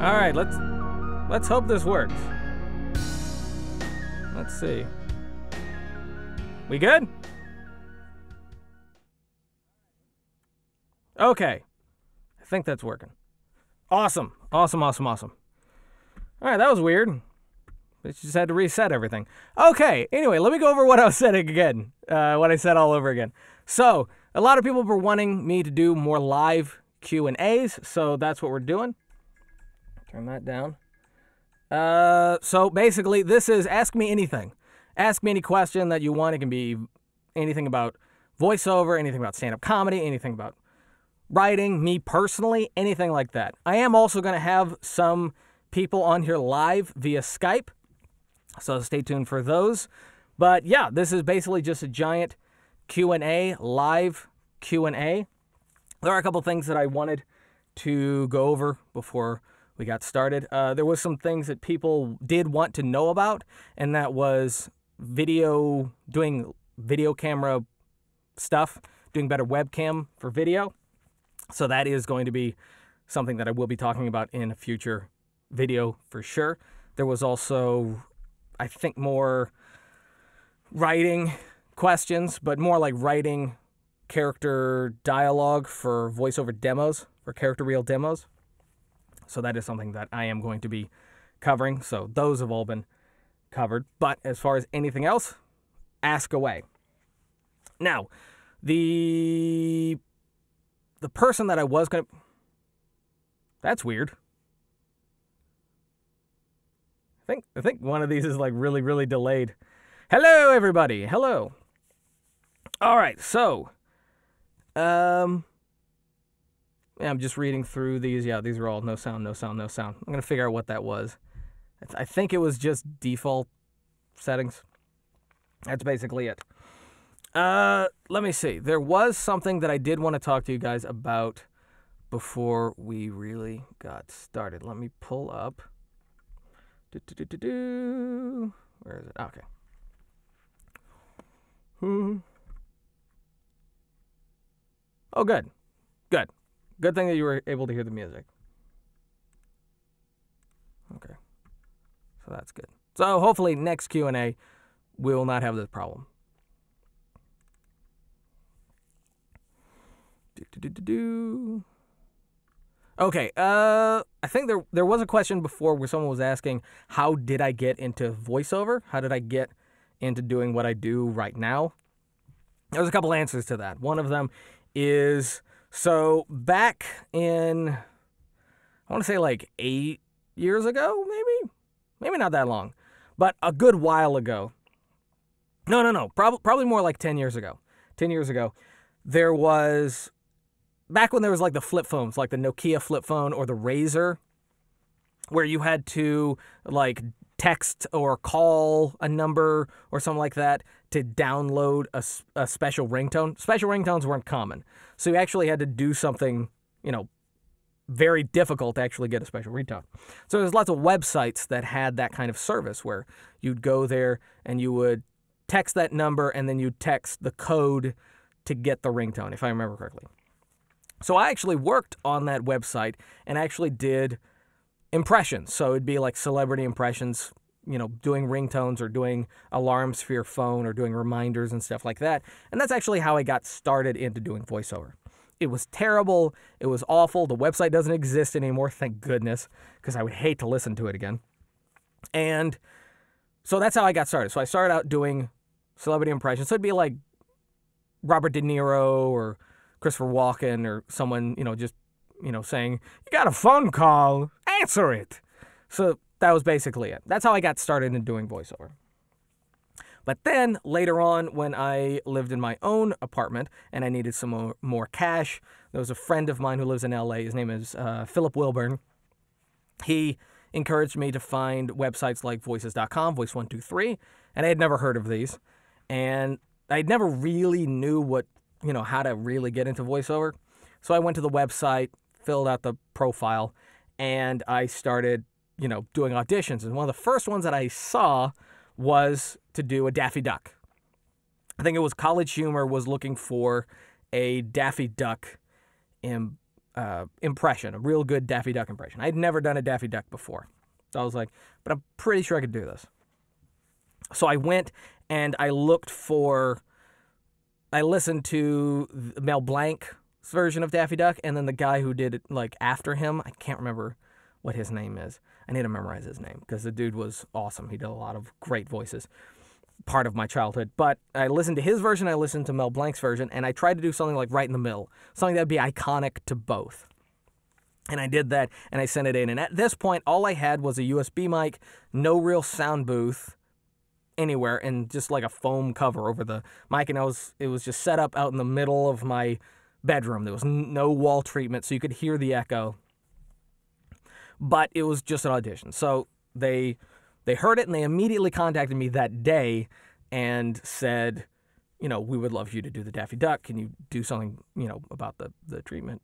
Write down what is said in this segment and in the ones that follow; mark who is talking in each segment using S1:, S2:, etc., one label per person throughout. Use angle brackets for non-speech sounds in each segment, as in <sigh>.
S1: All right, let's let's hope this works. Let's see. We good? Okay. I think that's working. Awesome. Awesome, awesome, awesome. All right, that was weird. But just had to reset everything. Okay, anyway, let me go over what I was saying again. Uh, what I said all over again. So, a lot of people were wanting me to do more live Q&As, so that's what we're doing. Turn that down. Uh, so basically, this is ask me anything. Ask me any question that you want. It can be anything about voiceover, anything about stand up comedy, anything about writing, me personally, anything like that. I am also going to have some people on here live via Skype. So stay tuned for those. But yeah, this is basically just a giant Q&A, live Q&A. There are a couple things that I wanted to go over before we got started. Uh, there was some things that people did want to know about, and that was video, doing video camera stuff, doing better webcam for video. So that is going to be something that I will be talking about in a future video for sure. There was also, I think, more writing questions, but more like writing character dialogue for voiceover demos, for character reel demos. So that is something that I am going to be covering. So those have all been covered. But as far as anything else, ask away. Now, the the person that I was going to That's weird. I think I think one of these is like really really delayed. Hello everybody. Hello. All right. So um yeah, I'm just reading through these. Yeah, these are all no sound, no sound, no sound. I'm going to figure out what that was. I think it was just default settings. That's basically it. Uh, let me see. There was something that I did want to talk to you guys about before we really got started. Let me pull up. Do, do, do, do, Where is it? Okay. Hmm. Oh, good. Good. Good thing that you were able to hear the music. Okay. So that's good. So hopefully next Q&A we will not have this problem. Okay, uh, I think there there was a question before where someone was asking, how did I get into voiceover? How did I get into doing what I do right now? There's a couple answers to that. One of them is so back in, I want to say like eight years ago, maybe, maybe not that long, but a good while ago. No, no, no, probably more like 10 years ago. 10 years ago, there was, back when there was like the flip phones, like the Nokia flip phone or the Razor, where you had to like text or call a number or something like that to download a, a special ringtone. Special ringtones weren't common. So you actually had to do something, you know, very difficult to actually get a special ringtone. So there's lots of websites that had that kind of service where you'd go there and you would text that number and then you'd text the code to get the ringtone, if I remember correctly. So I actually worked on that website and actually did impressions. So it'd be like celebrity impressions you know, doing ringtones or doing alarms for your phone or doing reminders and stuff like that. And that's actually how I got started into doing voiceover. It was terrible. It was awful. The website doesn't exist anymore, thank goodness, because I would hate to listen to it again. And so that's how I got started. So I started out doing celebrity impressions. So it'd be like Robert De Niro or Christopher Walken or someone, you know, just, you know, saying, You got a phone call, answer it. So that was basically it. That's how I got started in doing voiceover. But then later on, when I lived in my own apartment and I needed some more, more cash, there was a friend of mine who lives in LA. His name is uh, Philip Wilburn. He encouraged me to find websites like voices.com, voice123, and I had never heard of these. And I never really knew what, you know, how to really get into voiceover. So I went to the website, filled out the profile, and I started you know, doing auditions. And one of the first ones that I saw was to do a Daffy Duck. I think it was College Humor was looking for a Daffy Duck Im, uh, impression, a real good Daffy Duck impression. I'd never done a Daffy Duck before. So I was like, but I'm pretty sure I could do this. So I went and I looked for, I listened to Mel Blanc's version of Daffy Duck and then the guy who did it like after him. I can't remember what his name is. I need to memorize his name because the dude was awesome. He did a lot of great voices. Part of my childhood. But I listened to his version, I listened to Mel Blanc's version, and I tried to do something like right in the middle, something that would be iconic to both. And I did that and I sent it in. And at this point, all I had was a USB mic, no real sound booth anywhere, and just like a foam cover over the mic. And I was, it was just set up out in the middle of my bedroom. There was no wall treatment, so you could hear the echo but it was just an audition. So they they heard it and they immediately contacted me that day and said, you know, we would love you to do the Daffy Duck. Can you do something, you know, about the the treatment?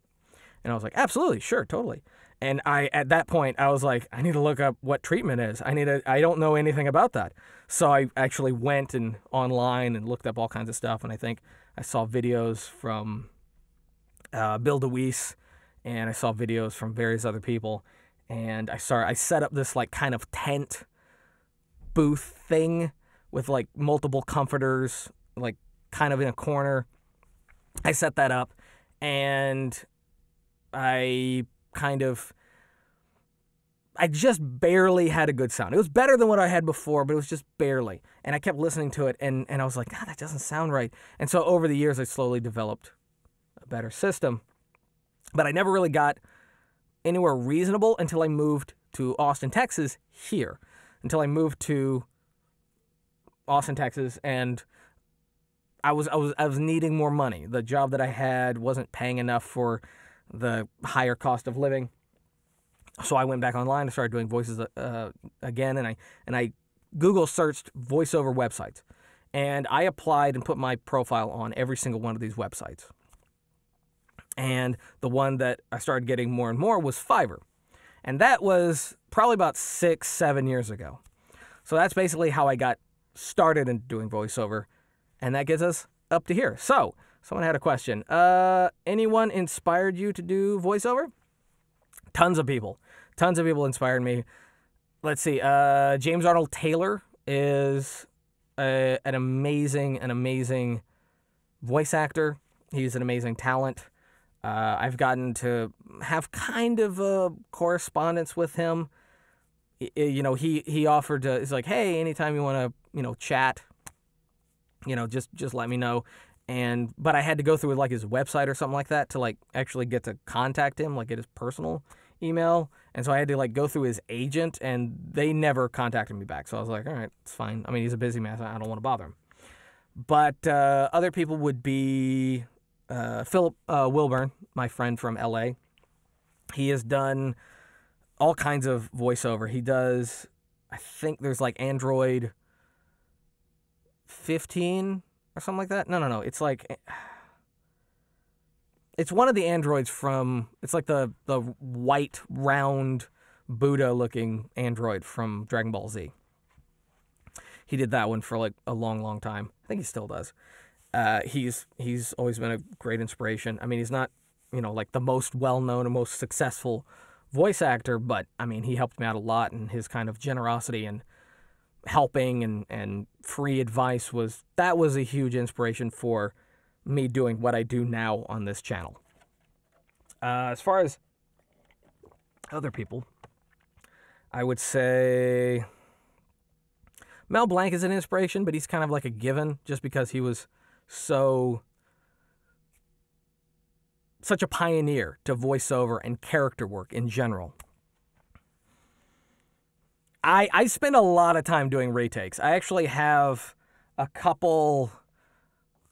S1: And I was like, absolutely, sure, totally. And I at that point I was like, I need to look up what treatment is. I need to I don't know anything about that. So I actually went and online and looked up all kinds of stuff and I think I saw videos from uh, Bill DeWeese and I saw videos from various other people and I start. I set up this like kind of tent booth thing with like multiple comforters like kind of in a corner. I set that up and I kind of I just barely had a good sound. It was better than what I had before, but it was just barely. And I kept listening to it and and I was like, "God, that doesn't sound right." And so over the years I slowly developed a better system. But I never really got anywhere reasonable until I moved to Austin, Texas, here, until I moved to Austin, Texas, and I was I was I was needing more money. The job that I had wasn't paying enough for the higher cost of living. So I went back online and started doing voices uh, again, and I and I Google searched voiceover websites, and I applied and put my profile on every single one of these websites. And the one that I started getting more and more was Fiverr. And that was probably about six, seven years ago. So that's basically how I got started in doing voiceover. And that gets us up to here. So, someone had a question. Uh, anyone inspired you to do voiceover? Tons of people. Tons of people inspired me. Let's see. Uh, James Arnold Taylor is a, an amazing, an amazing voice actor. He's an amazing talent. Uh, I've gotten to have kind of a correspondence with him. You know, he he offered to. He's like, hey, anytime you want to, you know, chat, you know, just just let me know. And but I had to go through like his website or something like that to like actually get to contact him, like get his personal email. And so I had to like go through his agent, and they never contacted me back. So I was like, all right, it's fine. I mean, he's a busy man. So I don't want to bother him. But uh, other people would be uh, Philip uh, Wilburn, my friend from LA, he has done all kinds of voiceover. He does, I think there's like Android 15 or something like that. No, no, no. It's like eh, it's one of the androids from it's like the the white round Buddha looking android from Dragon Ball Z. He did that one for like a long, long time. I think he still does. Uh, he's he's always been a great inspiration. I mean, he's not you know like the most well known and most successful voice actor, but I mean he helped me out a lot, and his kind of generosity and helping and and free advice was that was a huge inspiration for me doing what I do now on this channel. Uh, as far as other people, I would say Mel Blanc is an inspiration, but he's kind of like a given just because he was so such a pioneer to voiceover and character work in general. I I spend a lot of time doing retakes. I actually have a couple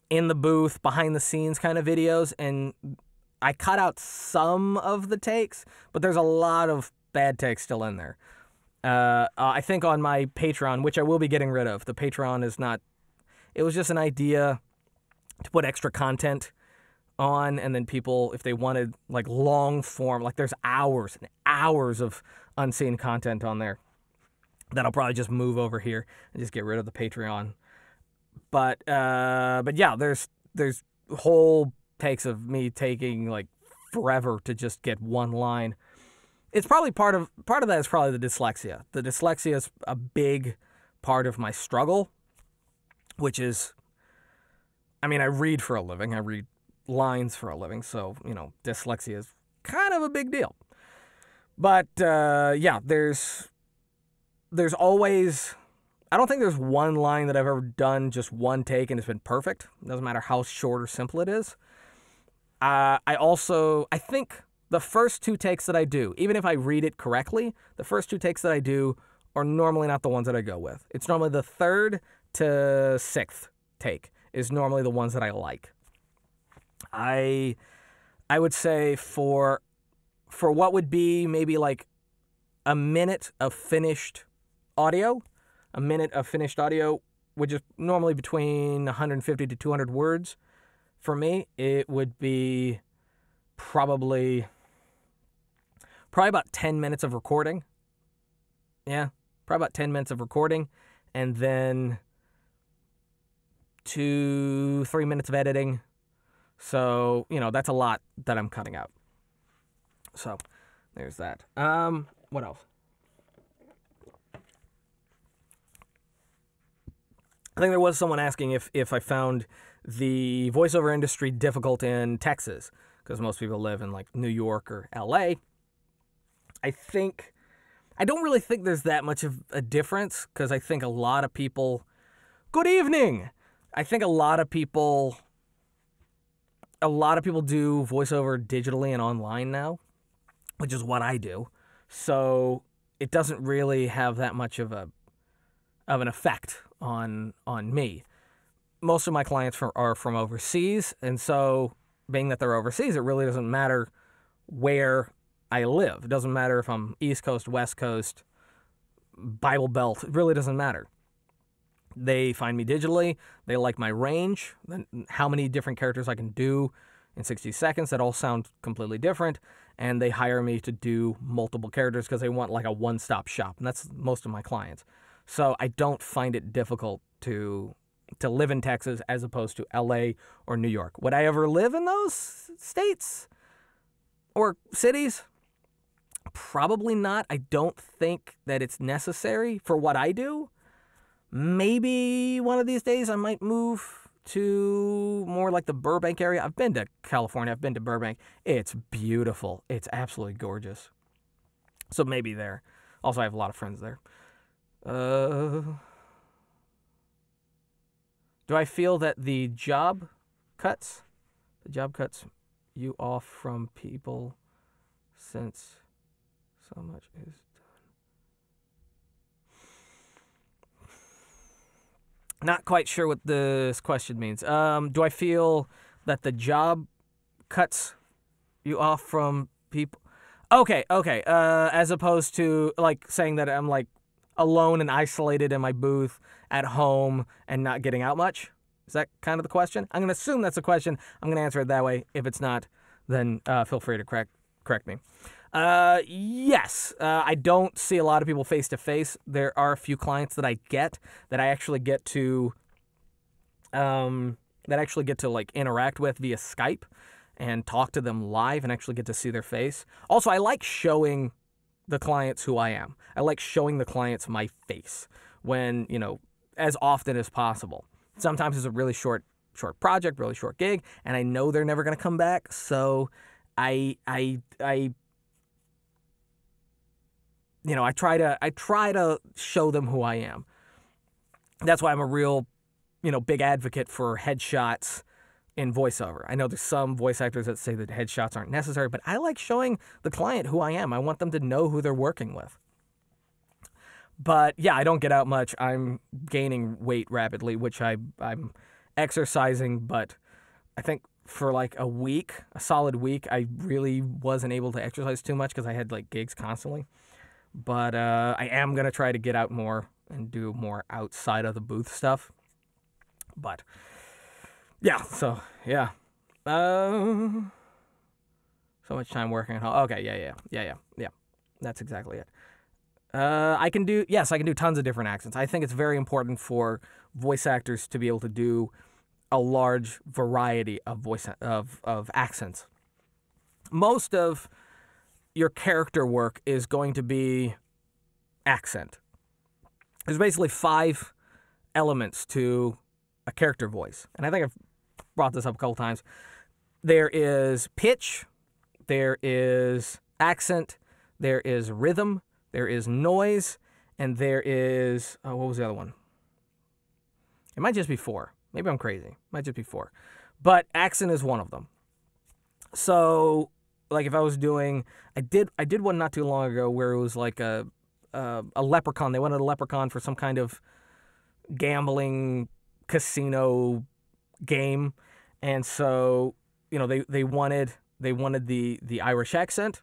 S1: in the booth, behind the scenes kind of videos, and I cut out some of the takes, but there's a lot of bad takes still in there. Uh, I think on my Patreon, which I will be getting rid of. The Patreon is not. It was just an idea to put extra content on and then people if they wanted like long form like there's hours and hours of unseen content on there that I'll probably just move over here and just get rid of the Patreon but uh but yeah there's there's whole takes of me taking like forever to just get one line it's probably part of part of that is probably the dyslexia the dyslexia is a big part of my struggle which is I mean, I read for a living, I read lines for a living, so, you know, dyslexia is kind of a big deal. But uh, yeah, there's there's always I don't think there's one line that I've ever done just one take and it's been perfect. It doesn't matter how short or simple it is. Uh, I also I think the first two takes that I do, even if I read it correctly, the first two takes that I do are normally not the ones that I go with. It's normally the third to sixth take is normally the ones that I like. I I would say for for what would be maybe like a minute of finished audio, a minute of finished audio, which is normally between 150 to 200 words. For me, it would be probably probably about 10 minutes of recording. Yeah, probably about 10 minutes of recording and then to three minutes of editing. So, you know, that's a lot that I'm cutting out. So, there's that. Um, what else? I think there was someone asking if, if I found the voiceover industry difficult in Texas, because most people live in like New York or LA. I think, I don't really think there's that much of a difference, because I think a lot of people, good evening! I think a lot of people a lot of people do voiceover digitally and online now, which is what I do. So it doesn't really have that much of a of an effect on on me. Most of my clients from, are from overseas, and so being that they're overseas, it really doesn't matter where I live. It doesn't matter if I'm East Coast, West Coast, Bible Belt. It really doesn't matter. They find me digitally. They like my range, how many different characters I can do in 60 seconds that all sound completely different. And they hire me to do multiple characters because they want like a one stop shop. And that's most of my clients. So I don't find it difficult to to live in Texas as opposed to LA or New York. Would I ever live in those states or cities? Probably not. I don't think that it's necessary for what I do. Maybe one of these days I might move to more like the Burbank area. I've been to California, I've been to Burbank. It's beautiful, it's absolutely gorgeous. So maybe there. Also, I have a lot of friends there. Uh, do I feel that the job cuts, the job cuts you off from people since so much is Not quite sure what this question means. Um, do I feel that the job cuts you off from people? Okay, okay. Uh, as opposed to like saying that I'm like alone and isolated in my booth at home and not getting out much. Is that kind of the question? I'm gonna assume that's a question. I'm gonna answer it that way. If it's not, then uh, feel free to correct correct me. Uh, yes, uh, I don't see a lot of people face to face. There are a few clients that I get that I actually get to, um, that I actually get to like interact with via Skype and talk to them live and actually get to see their face. Also, I like showing the clients who I am. I like showing the clients my face when you know as often as possible. Sometimes it's a really short short project, really short gig, and I know they're never going to come back, so. I I I you know, I try to I try to show them who I am. That's why I'm a real, you know, big advocate for headshots in voiceover. I know there's some voice actors that say that headshots aren't necessary, but I like showing the client who I am. I want them to know who they're working with. But yeah, I don't get out much. I'm gaining weight rapidly, which I I'm exercising, but I think for like a week, a solid week, I really wasn't able to exercise too much because I had like gigs constantly. But uh, I am going to try to get out more and do more outside of the booth stuff. But yeah, so yeah. Uh, so much time working at home. Okay, yeah, yeah, yeah, yeah, yeah. That's exactly it. Uh, I can do yes, I can do tons of different accents. I think it's very important for voice actors to be able to do a large variety of voice of of accents. Most of your character work is going to be accent. There's basically five elements to a character voice. And I think I've brought this up a couple times. There is pitch, there is accent, there is rhythm, there is noise, and there is oh, what was the other one? It might just be four. Maybe I'm crazy. It might just be four. But accent is one of them. So like if I was doing, I did I did one not too long ago where it was like a a, a leprechaun. They wanted a leprechaun for some kind of gambling casino game, and so you know they they wanted they wanted the the Irish accent.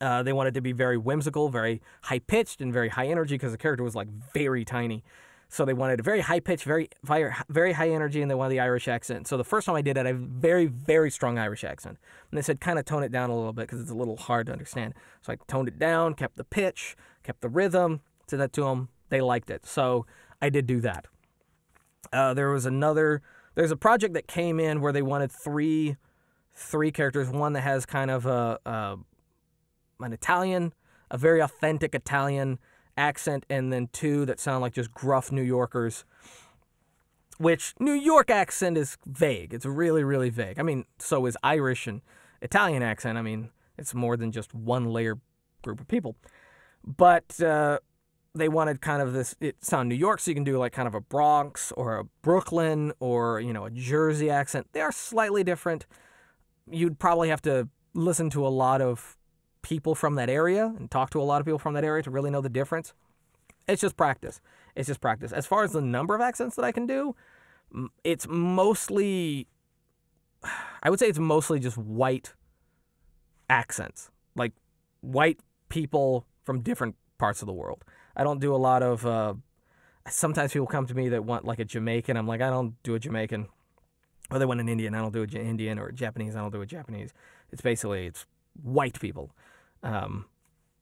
S1: Uh, they wanted to be very whimsical, very high pitched, and very high energy because the character was like very tiny. So they wanted a very high pitch, very very high energy, and they wanted the Irish accent. So the first time I did it, I had a very very strong Irish accent, and they said kind of tone it down a little bit because it's a little hard to understand. So I toned it down, kept the pitch, kept the rhythm, Said that to them. They liked it, so I did do that. Uh, there was another. There's a project that came in where they wanted three three characters. One that has kind of a, a an Italian, a very authentic Italian accent and then two that sound like just gruff New Yorkers. Which New York accent is vague. It's really, really vague. I mean, so is Irish and Italian accent. I mean, it's more than just one layer group of people. But uh, they wanted kind of this, it sound New York, so you can do like kind of a Bronx or a Brooklyn or, you know, a Jersey accent. They are slightly different. You'd probably have to listen to a lot of people from that area and talk to a lot of people from that area to really know the difference. It's just practice. It's just practice. As far as the number of accents that I can do, it's mostly, <sighs> I would say it's mostly just white accents, like white people from different parts of the world. I don't do a lot of, uh, sometimes people come to me that want like a Jamaican. I'm like, I don't do a Jamaican. Or they want an Indian. I don't do an Indian or a Japanese. I don't do a Japanese. It's basically, it's white people. Um,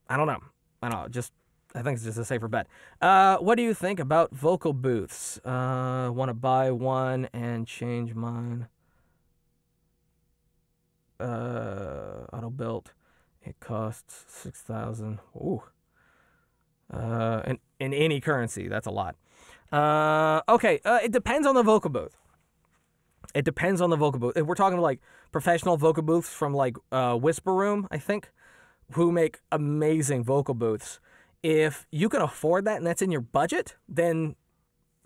S1: I don't know. I don't know. Just I think it's just a safer bet. Uh, what do you think about vocal booths? Uh, Want to buy one and change mine? Uh, auto built. It costs six thousand. Ooh. Uh, in, in any currency, that's a lot. Uh, okay, uh, it depends on the vocal booth. It depends on the vocal booth. If we're talking like professional vocal booths from like uh, Whisper Room, I think who make amazing vocal booths. If you can afford that and that's in your budget, then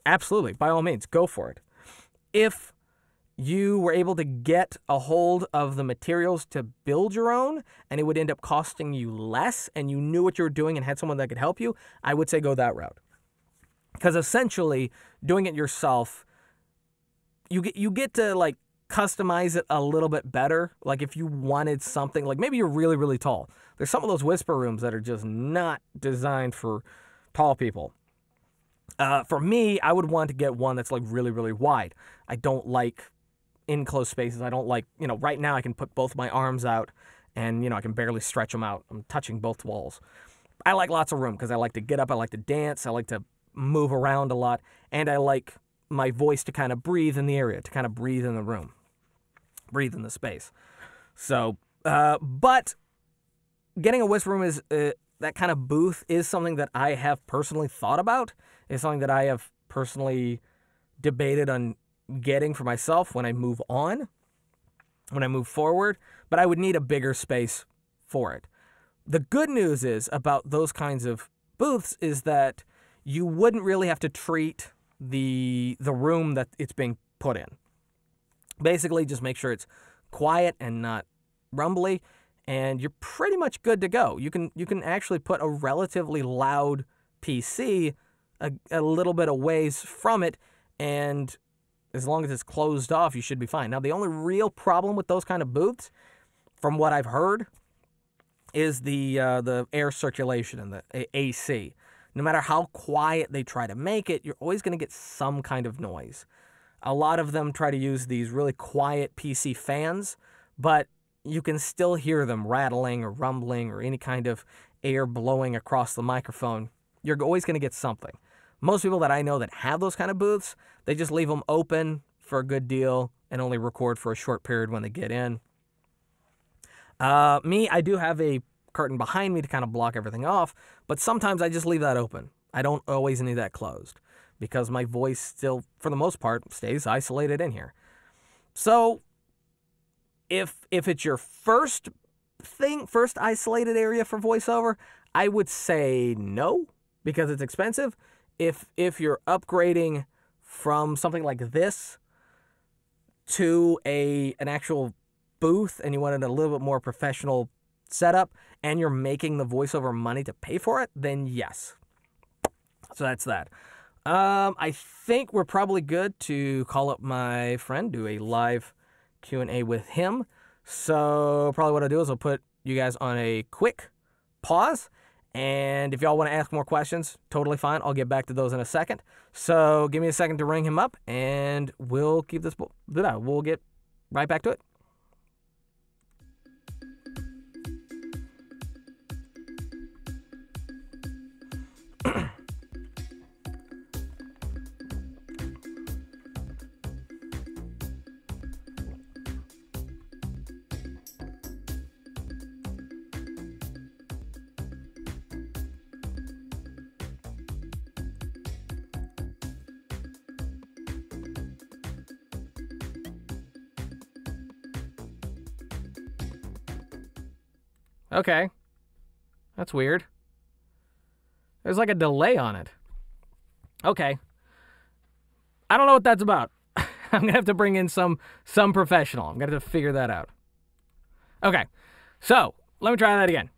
S1: absolutely, by all means, go for it. If you were able to get a hold of the materials to build your own and it would end up costing you less and you knew what you were doing and had someone that could help you, I would say go that route. Because essentially, doing it yourself, you get you get to like customize it a little bit better. Like if you wanted something, like maybe you're really, really tall. There's some of those whisper rooms that are just not designed for tall people. Uh, for me, I would want to get one that's like really, really wide. I don't like enclosed spaces. I don't like, you know, right now I can put both my arms out and, you know, I can barely stretch them out. I'm touching both walls. I like lots of room because I like to get up, I like to dance, I like to move around a lot, and I like my voice to kind of breathe in the area, to kind of breathe in the room breathe in the space. So, uh, but getting a whisper Room is uh, that kind of booth is something that I have personally thought about. Is something that I have personally debated on getting for myself when I move on, when I move forward. But I would need a bigger space for it. The good news is about those kinds of booths is that you wouldn't really have to treat the the room that it's being put in. Basically, just make sure it's quiet and not rumbly, and you're pretty much good to go. You can you can actually put a relatively loud PC a, a little bit of ways from it, and as long as it's closed off, you should be fine. Now, the only real problem with those kind of booths, from what I've heard, is the uh, the air circulation and the AC. No matter how quiet they try to make it, you're always going to get some kind of noise. A lot of them try to use these really quiet PC fans, but you can still hear them rattling or rumbling or any kind of air blowing across the microphone. You're always going to get something. Most people that I know that have those kind of booths, they just leave them open for a good deal and only record for a short period when they get in. Uh, me, I do have a curtain behind me to kind of block everything off, but sometimes I just leave that open. I don't always need that closed because my voice still, for the most part, stays isolated in here. So if if it's your first thing, first isolated area for voiceover, I would say no because it's expensive. If if you're upgrading from something like this to a an actual booth and you wanted a little bit more professional setup and you're making the voiceover money to pay for it, then yes. So that's that. Um, I think we're probably good to call up my friend, do a live Q and A with him. So probably what I'll do is I'll put you guys on a quick pause. And if y'all want to ask more questions, totally fine. I'll get back to those in a second. So give me a second to ring him up, and we'll keep this. We'll get right back to it. Okay. That's weird. There's like a delay on it. Okay. I don't know what that's about. <laughs> I'm gonna have to bring in some some professional. I'm gonna have to figure that out. Okay. So let me try that again.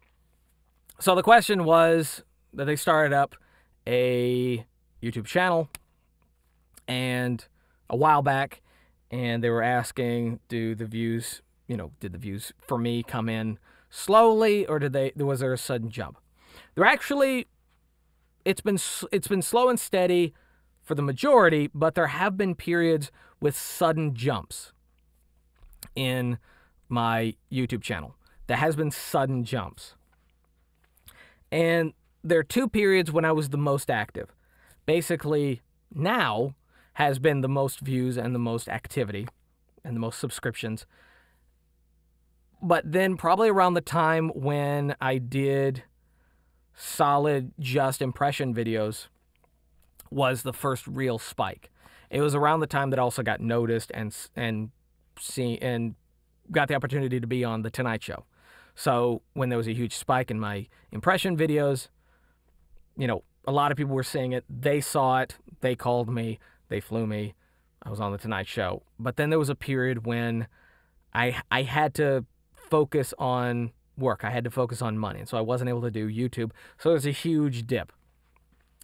S1: So the question was that they started up a YouTube channel and a while back and they were asking do the views, you know, did the views for me come in slowly, or did they? Was there a sudden jump? They're actually, it's been it's been slow and steady for the majority, but there have been periods with sudden jumps in my YouTube channel. There has been sudden jumps, and there are two periods when I was the most active. Basically, now has been the most views and the most activity and the most subscriptions but then probably around the time when I did solid just impression videos was the first real spike. It was around the time that I also got noticed and and see and got the opportunity to be on the Tonight Show. So when there was a huge spike in my impression videos, you know, a lot of people were seeing it. They saw it. They called me. They flew me. I was on the Tonight Show. But then there was a period when I I had to focus on work. I had to focus on money. And so I wasn't able to do YouTube. So there's a huge dip.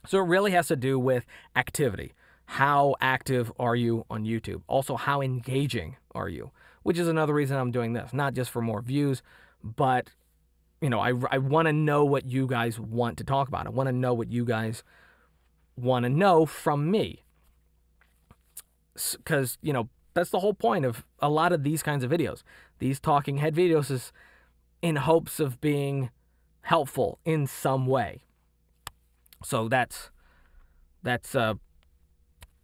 S1: So it really has to do with activity. How active are you on YouTube? Also, how engaging are you? Which is another reason I'm doing this, not just for more views, but you know, I, I want to know what you guys want to talk about. I want to know what you guys want to know from me. Because, you know, that's the whole point of a lot of these kinds of videos these talking head videos is in hopes of being helpful in some way. So that's that's uh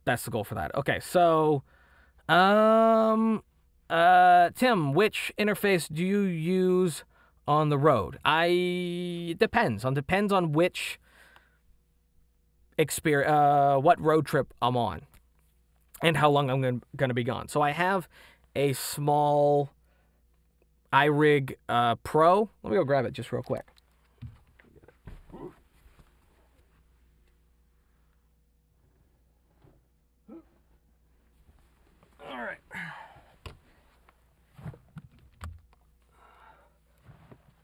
S1: that's the goal for that. Okay, so um uh Tim, which interface do you use on the road? I it depends on depends on which experience uh what road trip I'm on and how long I'm going to be gone. So I have a small iRig uh, Pro. Let me go grab it just real quick. All right.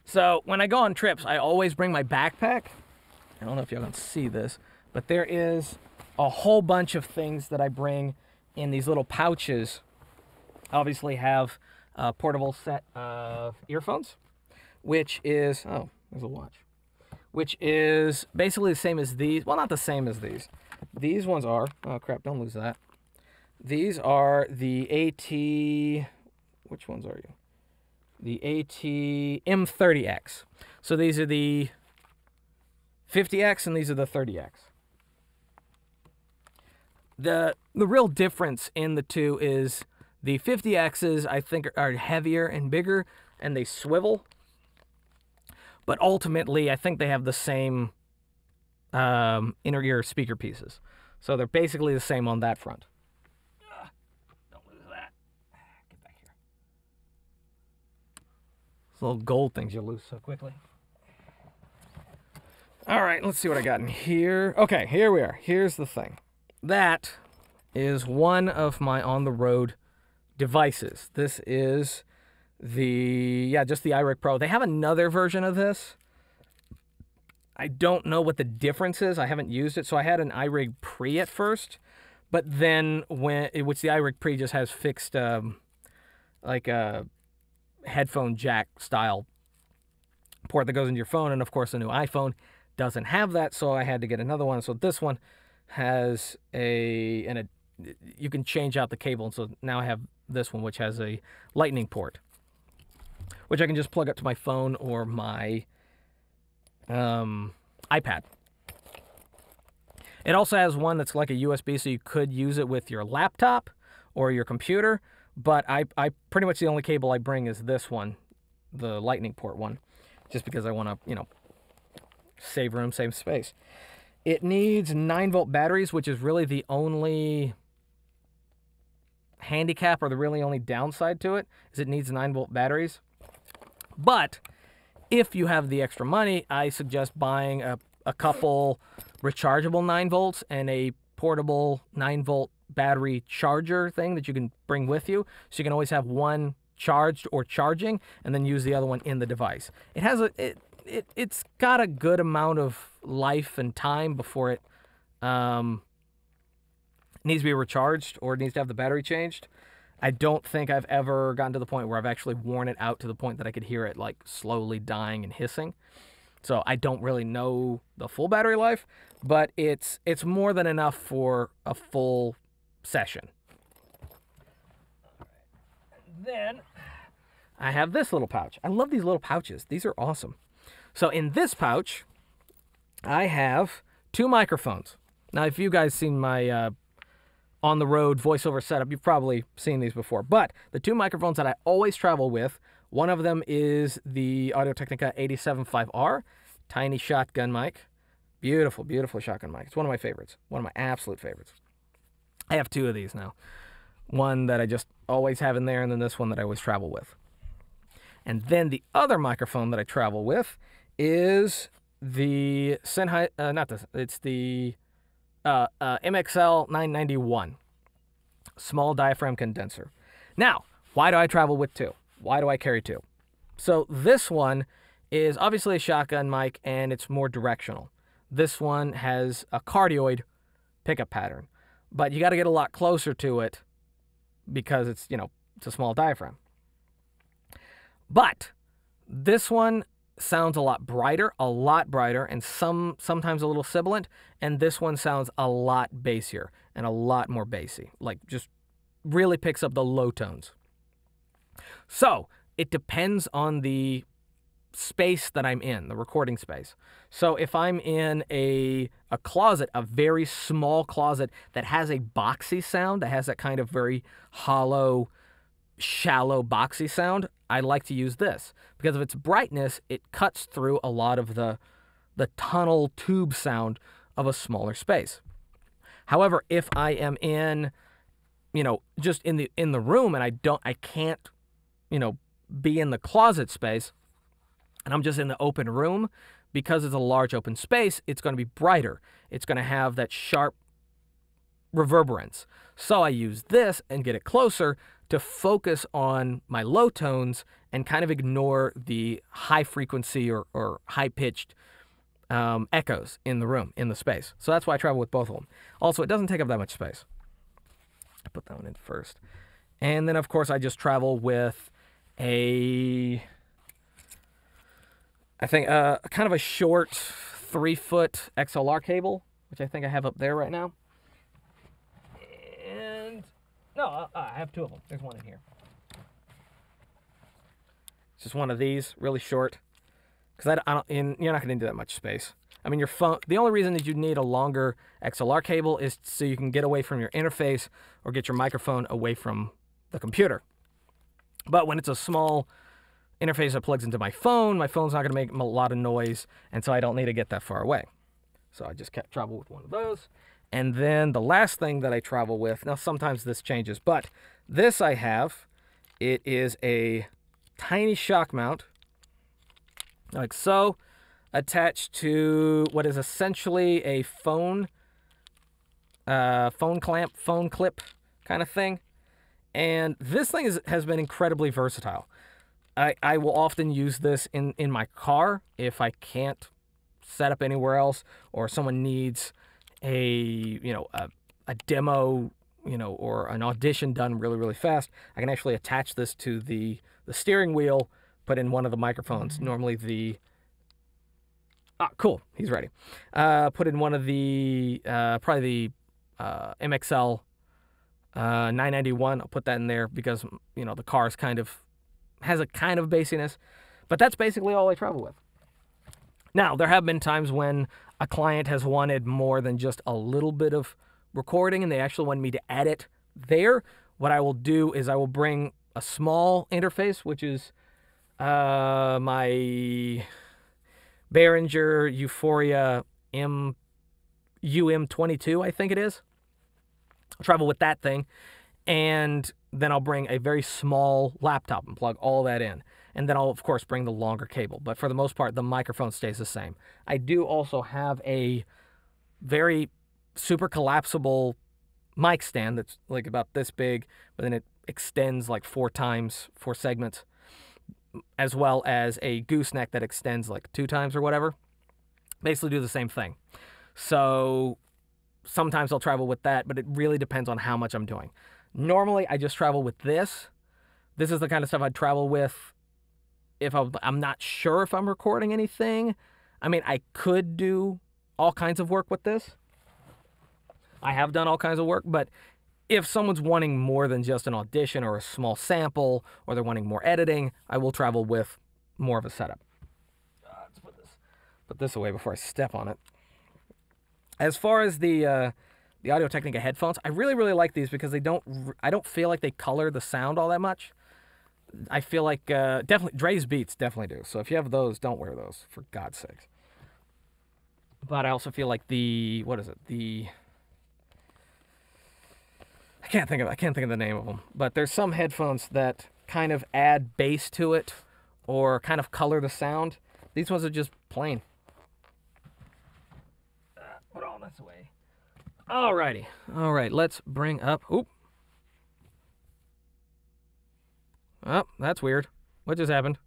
S1: So when I go on trips, I always bring my backpack. I don't know if y'all can see this, but there is a whole bunch of things that I bring in these little pouches. I obviously have a portable set of earphones, which is, oh, there's a watch, which is basically the same as these. Well, not the same as these. These ones are, oh crap, don't lose that. These are the AT, which ones are you? The AT M30X. So these are the 50X and these are the 30X. The, the real difference in the two is the 50 X's, I think, are heavier and bigger, and they swivel. But ultimately, I think they have the same um, inner ear speaker pieces. So they're basically the same on that front. Ugh, don't lose that. Get back here. Those little gold things you lose so quickly. All right, let's see what I got in here. Okay, here we are. Here's the thing. That is one of my on the road devices. This is the, yeah, just the iRig Pro. They have another version of this. I don't know what the difference is. I haven't used it. So I had an iRig Pre at first, but then when, which the iRig Pre just has fixed, um, like a headphone jack style port that goes into your phone. And of course, the new iPhone doesn't have that. So I had to get another one. So this one has a, and a, you can change out the cable. And so now I have this one, which has a lightning port, which I can just plug up to my phone or my um, iPad. It also has one that's like a USB, so you could use it with your laptop or your computer, but I, I pretty much the only cable I bring is this one, the lightning port one, just because I want to, you know, save room, save space. It needs 9 volt batteries, which is really the only handicap or the really only downside to it is it needs 9 volt batteries. But if you have the extra money, I suggest buying a, a couple rechargeable 9 volts and a portable 9 volt battery charger thing that you can bring with you. So you can always have one charged or charging and then use the other one in the device. It has a it, it it's got a good amount of life and time before it um, needs to be recharged or needs to have the battery changed. I don't think I've ever gotten to the point where I've actually worn it out to the point that I could hear it like slowly dying and hissing. So I don't really know the full battery life, but it's it's more than enough for a full session. Then I have this little pouch. I love these little pouches. These are awesome. So in this pouch, I have two microphones. Now, if you guys seen my uh, on the road voiceover setup. You've probably seen these before, but the two microphones that I always travel with, one of them is the Audio Technica 875R, tiny shotgun mic. Beautiful, beautiful shotgun mic. It's one of my favorites, one of my absolute favorites. I have two of these now. One that I just always have in there, and then this one that I always travel with. And then the other microphone that I travel with is the Sennheiser, uh, not this, it's the uh, uh, MXL 991 small diaphragm condenser. Now, why do I travel with two? Why do I carry two? So this one is obviously a shotgun mic and it's more directional. This one has a cardioid pickup pattern, but you got to get a lot closer to it because it's, you know, it's a small diaphragm. But this one sounds a lot brighter, a lot brighter, and some sometimes a little sibilant. And this one sounds a lot bassier and a lot more bassy, like just really picks up the low tones. So it depends on the space that I'm in, the recording space. So if I'm in a a closet, a very small closet that has a boxy sound, that has that kind of very hollow shallow, boxy sound, I like to use this because of its brightness, it cuts through a lot of the, the tunnel tube sound of a smaller space. However, if I am in, you know, just in the in the room and I don't I can't, you know, be in the closet space and I'm just in the open room because it's a large open space, it's going to be brighter. It's going to have that sharp reverberance. So I use this and get it closer to focus on my low tones and kind of ignore the high frequency or, or high pitched um, echoes in the room, in the space. So that's why I travel with both of them. Also, it doesn't take up that much space. I put that one in first. And then, of course, I just travel with a, I think, uh, kind of a short three foot XLR cable, which I think I have up there right now. No, uh, I have two of them. There's one in here. It's just one of these, really short. Because I, I, don't, you're not going to need that much space. I mean, your phone, the only reason that you need a longer XLR cable is so you can get away from your interface or get your microphone away from the computer. But when it's a small interface that plugs into my phone, my phone's not going to make a lot of noise, and so I don't need to get that far away. So I just kept trouble with one of those. And then the last thing that I travel with, now sometimes this changes, but this I have, it is a tiny shock mount, like so, attached to what is essentially a phone, uh, phone clamp, phone clip kind of thing. And this thing is, has been incredibly versatile. I, I will often use this in, in my car if I can't set up anywhere else or someone needs a you know a, a demo you know or an audition done really really fast, I can actually attach this to the the steering wheel, put in one of the microphones. Mm-hmm. Normally the ah cool, he's ready. Uh, put in one of the uh, probably the uh, MXL uh, 991. I'll put that in there because you know the car is kind of has a kind of bassiness. but that's basically all I travel with. Now there have been times when a client has wanted more than just a little bit of recording and they actually want me to edit there, what I will do is I will bring a small interface, which is uh, my Behringer Euphoria M UM22, I think it is. I'll travel with that thing. And then I'll bring a very small laptop and plug all that in. And then I'll, of course, bring the longer cable. But for the most part, the microphone stays the same. I do also have a very super collapsible mic stand that's like about this big, but then it extends like four times, four segments, as well as a gooseneck that extends like two times or whatever. Basically, do the same thing. So sometimes I'll travel with that, but it really depends on how much I'm doing. Normally, I just travel with this. This is the kind of stuff I'd travel with if I, am not sure if I'm recording anything. I mean, I could do all kinds of work with this. I have done all kinds of work, but if someone's wanting more than just an audition or a small sample, or they're wanting more editing, I will travel with more of a setup. Uh, let's put this, put this away before I step on it. As far as the uh, the Audio Technica headphones, I really really like these because they don't I don't feel like they color the sound all that much. I feel like uh, definitely Dre's beats definitely do. So if you have those, don't wear those for God's sakes. But I also feel like the what is it the I can't think of I can't think of the name of them. But there's some headphones that kind of add bass to it or kind of color the sound. These ones are just plain. Uh, put all this away. Alrighty. All right. Let's bring up. Oop. Oh, that's weird. What just happened?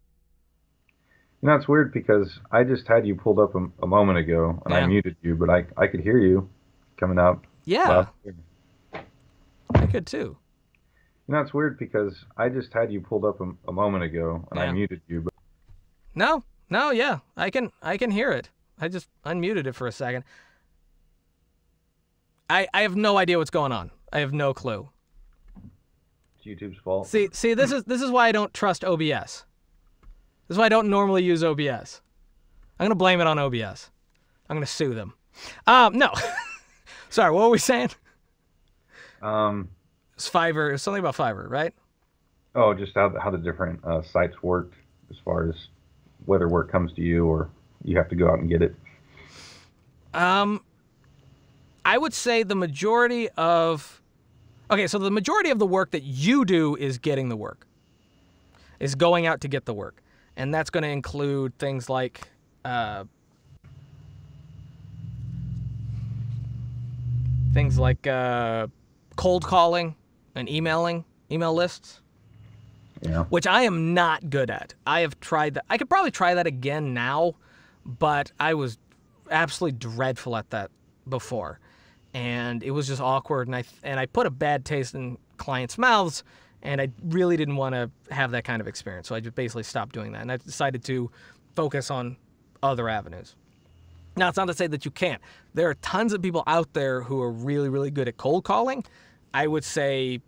S2: You know, it's weird because I just had you pulled up a, a moment ago and yeah. I muted you, but I, I could hear you coming out. Yeah. I could too. You know, it's weird because I just had you pulled up a, a moment ago and yeah. I muted you, but. No,
S1: no, yeah, I can I can hear it. I just unmuted it for a second. I I have no idea what's going on. I have no clue.
S2: It's YouTube's fault.
S1: See, see, this is this is why I don't trust OBS. This is why I don't normally use OBS. I'm gonna blame it on OBS. I'm gonna sue them. Um, no. <laughs> Sorry, what were we saying? Um, it's Fiverr. It was something about Fiverr,
S2: right? Oh, just how how the different uh, sites work as far as whether work comes to you or you have to go out and get it.
S1: Um, I would say the majority of Okay, so the majority of the work that you do is getting the work, is going out to get the work. And that's going to include things like uh, things like uh, cold calling and emailing, email lists, yeah. which I am not good at. I have tried that. I could probably try that again now, but I was absolutely dreadful at that before and it was just awkward and I and I put a bad taste in clients' mouths and I really didn't want to have that kind of experience. So I just basically stopped doing that and I decided to focus on other avenues. Now, it's not to say that you can't. There are tons of people out there who are really, really good at cold calling. I would say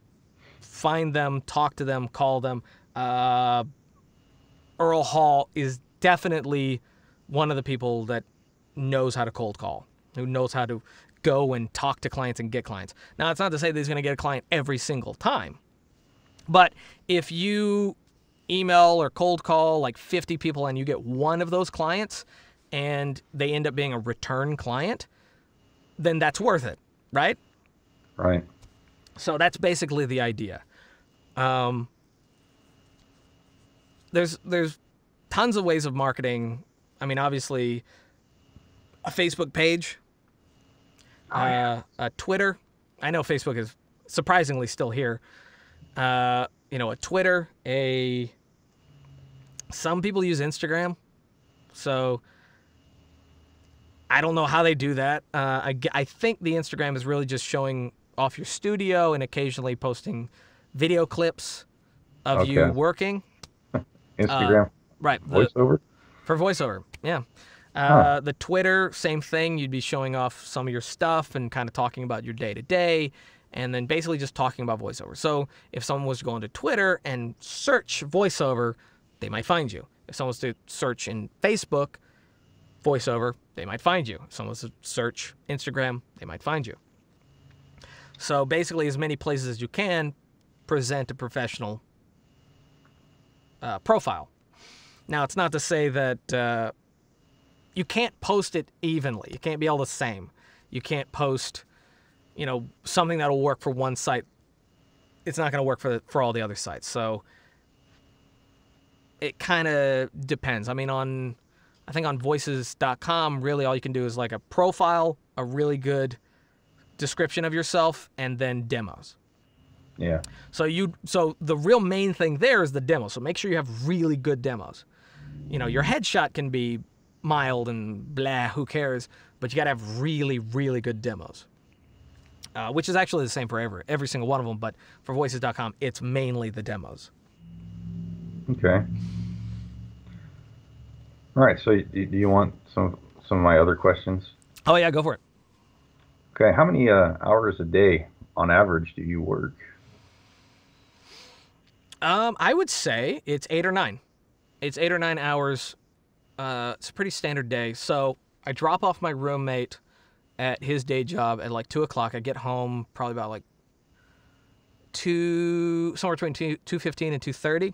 S1: find them, talk to them, call them. Uh, Earl Hall is definitely one of the people that knows how to cold call, who knows how to go and talk to clients and get clients. Now, it's not to say that he's going to get a client every single time, but if you email or cold call like 50 people and you get one of those clients and they end up being a return client, then that's worth it, right? Right. So that's basically the idea. Um, there's there's tons of ways of marketing. I mean, obviously, a Facebook page Oh, uh, yeah. Twitter. I know Facebook is surprisingly still here. Uh, you know, a Twitter, a some people use Instagram. So I don't know how they do that. Uh, I, I think the Instagram is really just showing off your studio and occasionally posting video clips of okay. you working.
S2: Instagram. Uh, right. The, voiceover?
S1: For voiceover. Yeah. Uh, huh. The Twitter, same thing. You'd be showing off some of your stuff and kind of talking about your day to day, and then basically just talking about voiceover. So if someone was going to Twitter and search voiceover, they might find you. If someone was to search in Facebook, voiceover, they might find you. If someone was to search Instagram, they might find you. So basically, as many places as you can, present a professional uh, profile. Now, it's not to say that. Uh, you can't post it evenly. You can't be all the same. You can't post, you know, something that'll work for one site. It's not going to work for the, for all the other sites. So it kind of depends. I mean, on I think on voices.com, really all you can do is like a profile, a really good description of yourself, and then demos. Yeah. So you so the real main thing there is the demo. So make sure you have really good demos. You know, your headshot can be mild and blah, who cares? But you got to have really, really good demos, uh, which is actually the same for every every single one of them. But for Voices.com, it's mainly the demos.
S2: Okay. All right. So, do you want some some of my other questions? Oh yeah, go for it. Okay. How many uh, hours a day, on average, do you work?
S1: Um, I would say it's eight or nine. It's eight or nine hours uh, it's a pretty standard day. So I drop off my roommate at his day job at like two o'clock. I get home probably about like two, somewhere between two two fifteen and two thirty,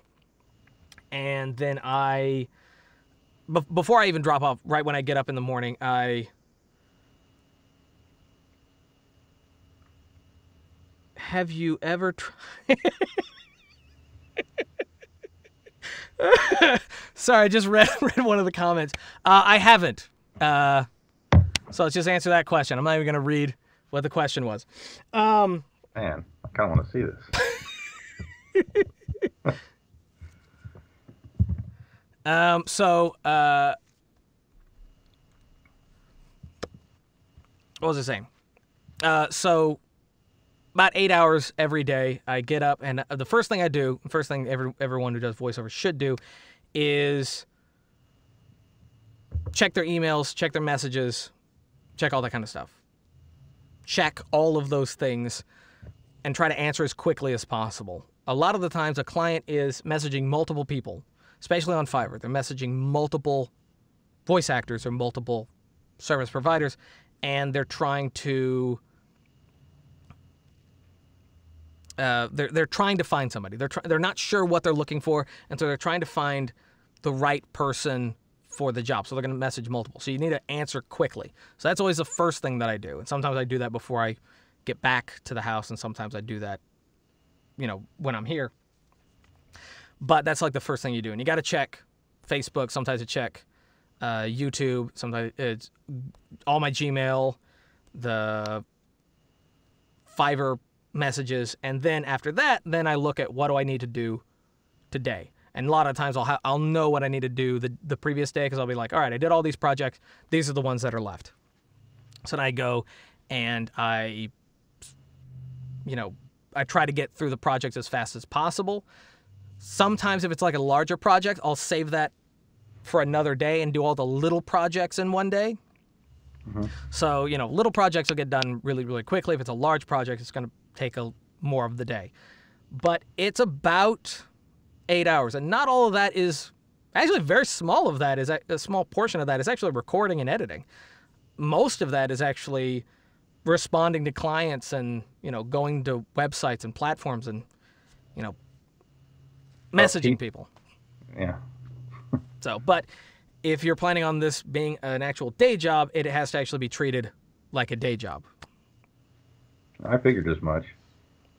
S1: and then I, before I even drop off, right when I get up in the morning, I. Have you ever tried? <laughs> <laughs> Sorry, I just read <laughs> read one of the comments. Uh, I haven't. Uh, so let's just answer that question. I'm not even gonna read what the question was. Um, Man, I kind of want to
S2: see this.
S1: <laughs> um, so, uh, what was I saying? Uh, so about eight hours every day. I get up, and uh, the first thing I do, first thing every, everyone who does voiceover should do, is check their emails, check their messages, check all that kind of stuff. Check all of those things and try to answer as quickly as possible. A lot of the times, a client is messaging multiple people, especially on Fiverr. They're messaging multiple voice actors or multiple service providers, and they're trying to Uh, they're they're trying to find somebody. They're they're not sure what they're looking for, and so they're trying to find the right person for the job. So they're going to message multiple. So you need to answer quickly. So that's always the first thing that I do, and sometimes I do that before I get back to the house, and sometimes I do that, you know, when I'm here. But that's like the first thing you do, and you got to check Facebook. Sometimes you check uh, YouTube. Sometimes it's all my Gmail, the Fiverr messages. And then after that, then I look at what do I need to do today. And a lot of times I'll ha- I'll know what I need to do the, the previous day because I'll be like, all right, I did all these projects. These are the ones that are left. So then I go and I, you know, I try to get through the project as fast as possible. Sometimes if it's like a larger project, I'll save that for another day and do all the little projects in one day. Mm-hmm. So, you know, little projects will get done really, really quickly. If it's a large project, it's going to take a more of the day. But it's about eight hours, and not all of that is actually very small of that is a, a small portion of that is actually recording and editing. Most of that is actually responding to clients and you know going to websites and platforms and you know oh, messaging oh, people. Yeah. <laughs> so, but if you're planning on this being an actual day job, it has to actually be treated like a day job.
S2: I figured as much.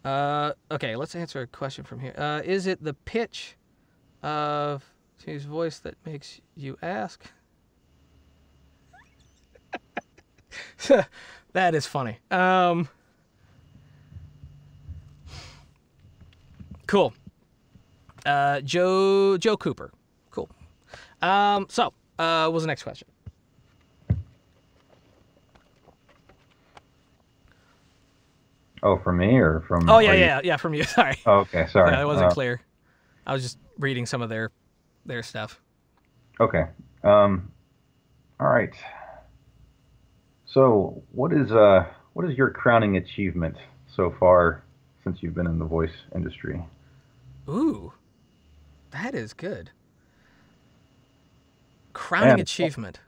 S1: Uh, okay, let's answer a question from here. Uh, is it the pitch of his voice that makes you ask? <laughs> that is funny. Um, cool. Uh, Joe Joe Cooper. Cool. Um, so, uh, what was the next question?
S2: Oh, from me or from? Oh yeah, yeah, you... yeah, from you. <laughs> Sorry. Oh, okay, sorry. That it wasn't uh,
S1: clear. I was just reading some of their their stuff.
S2: Okay. Um. All right. So, what is uh, what is your crowning achievement so far since you've been in the voice industry?
S1: Ooh, that is good. Crowning and, achievement.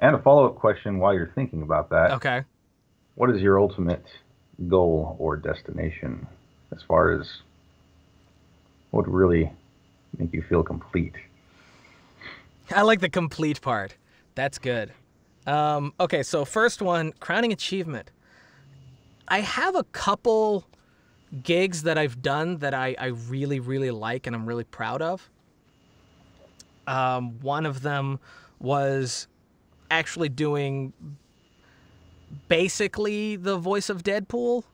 S2: And a follow up question while you're thinking about that. Okay. What is your ultimate goal or destination as far as what really make you feel complete.
S1: I like the complete part. That's good. Um, okay, so first one crowning achievement. I have a couple gigs that I've done that I, I really, really like and I'm really proud of. Um, one of them was actually doing basically the voice of Deadpool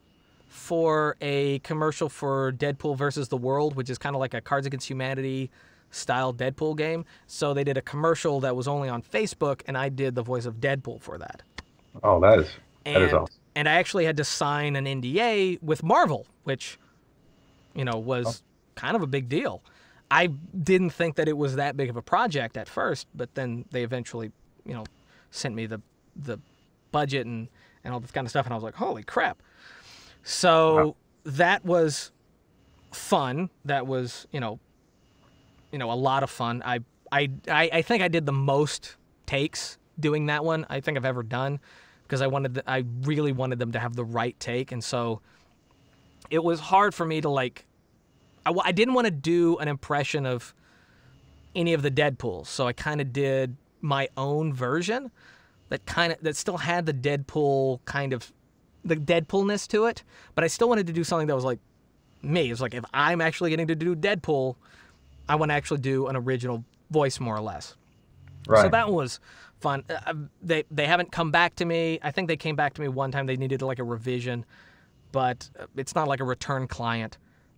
S1: for a commercial for Deadpool versus the World, which is kind of like a Cards Against Humanity style Deadpool game. So they did a commercial that was only on Facebook, and I did the voice of Deadpool for that. Oh, that is that and, is awesome. And I actually had to sign an NDA with Marvel, which you know was oh. kind of a big deal. I didn't think that it was that big of a project at first, but then they eventually, you know, sent me the the budget and, and all this kind of stuff. And I was like, holy crap. So wow. that was fun. That was, you know, you know, a lot of fun. I, I, I, I think I did the most takes doing that one I think I've ever done because I wanted the, I really wanted them to have the right take and so it was hard for me to like I, I didn't want to do an impression of any of the Deadpools so I kind of did my own version that kind of that still had the Deadpool kind of the Deadpoolness to it, but I still wanted to do something that was like me. It was like if I'm actually getting to do Deadpool, I want to actually do an original voice more or less. Right. So that was fun. Uh, uh, they they haven't come back to me. I think they came back to me one time. They needed like a revision, but uh, it's not like a return client.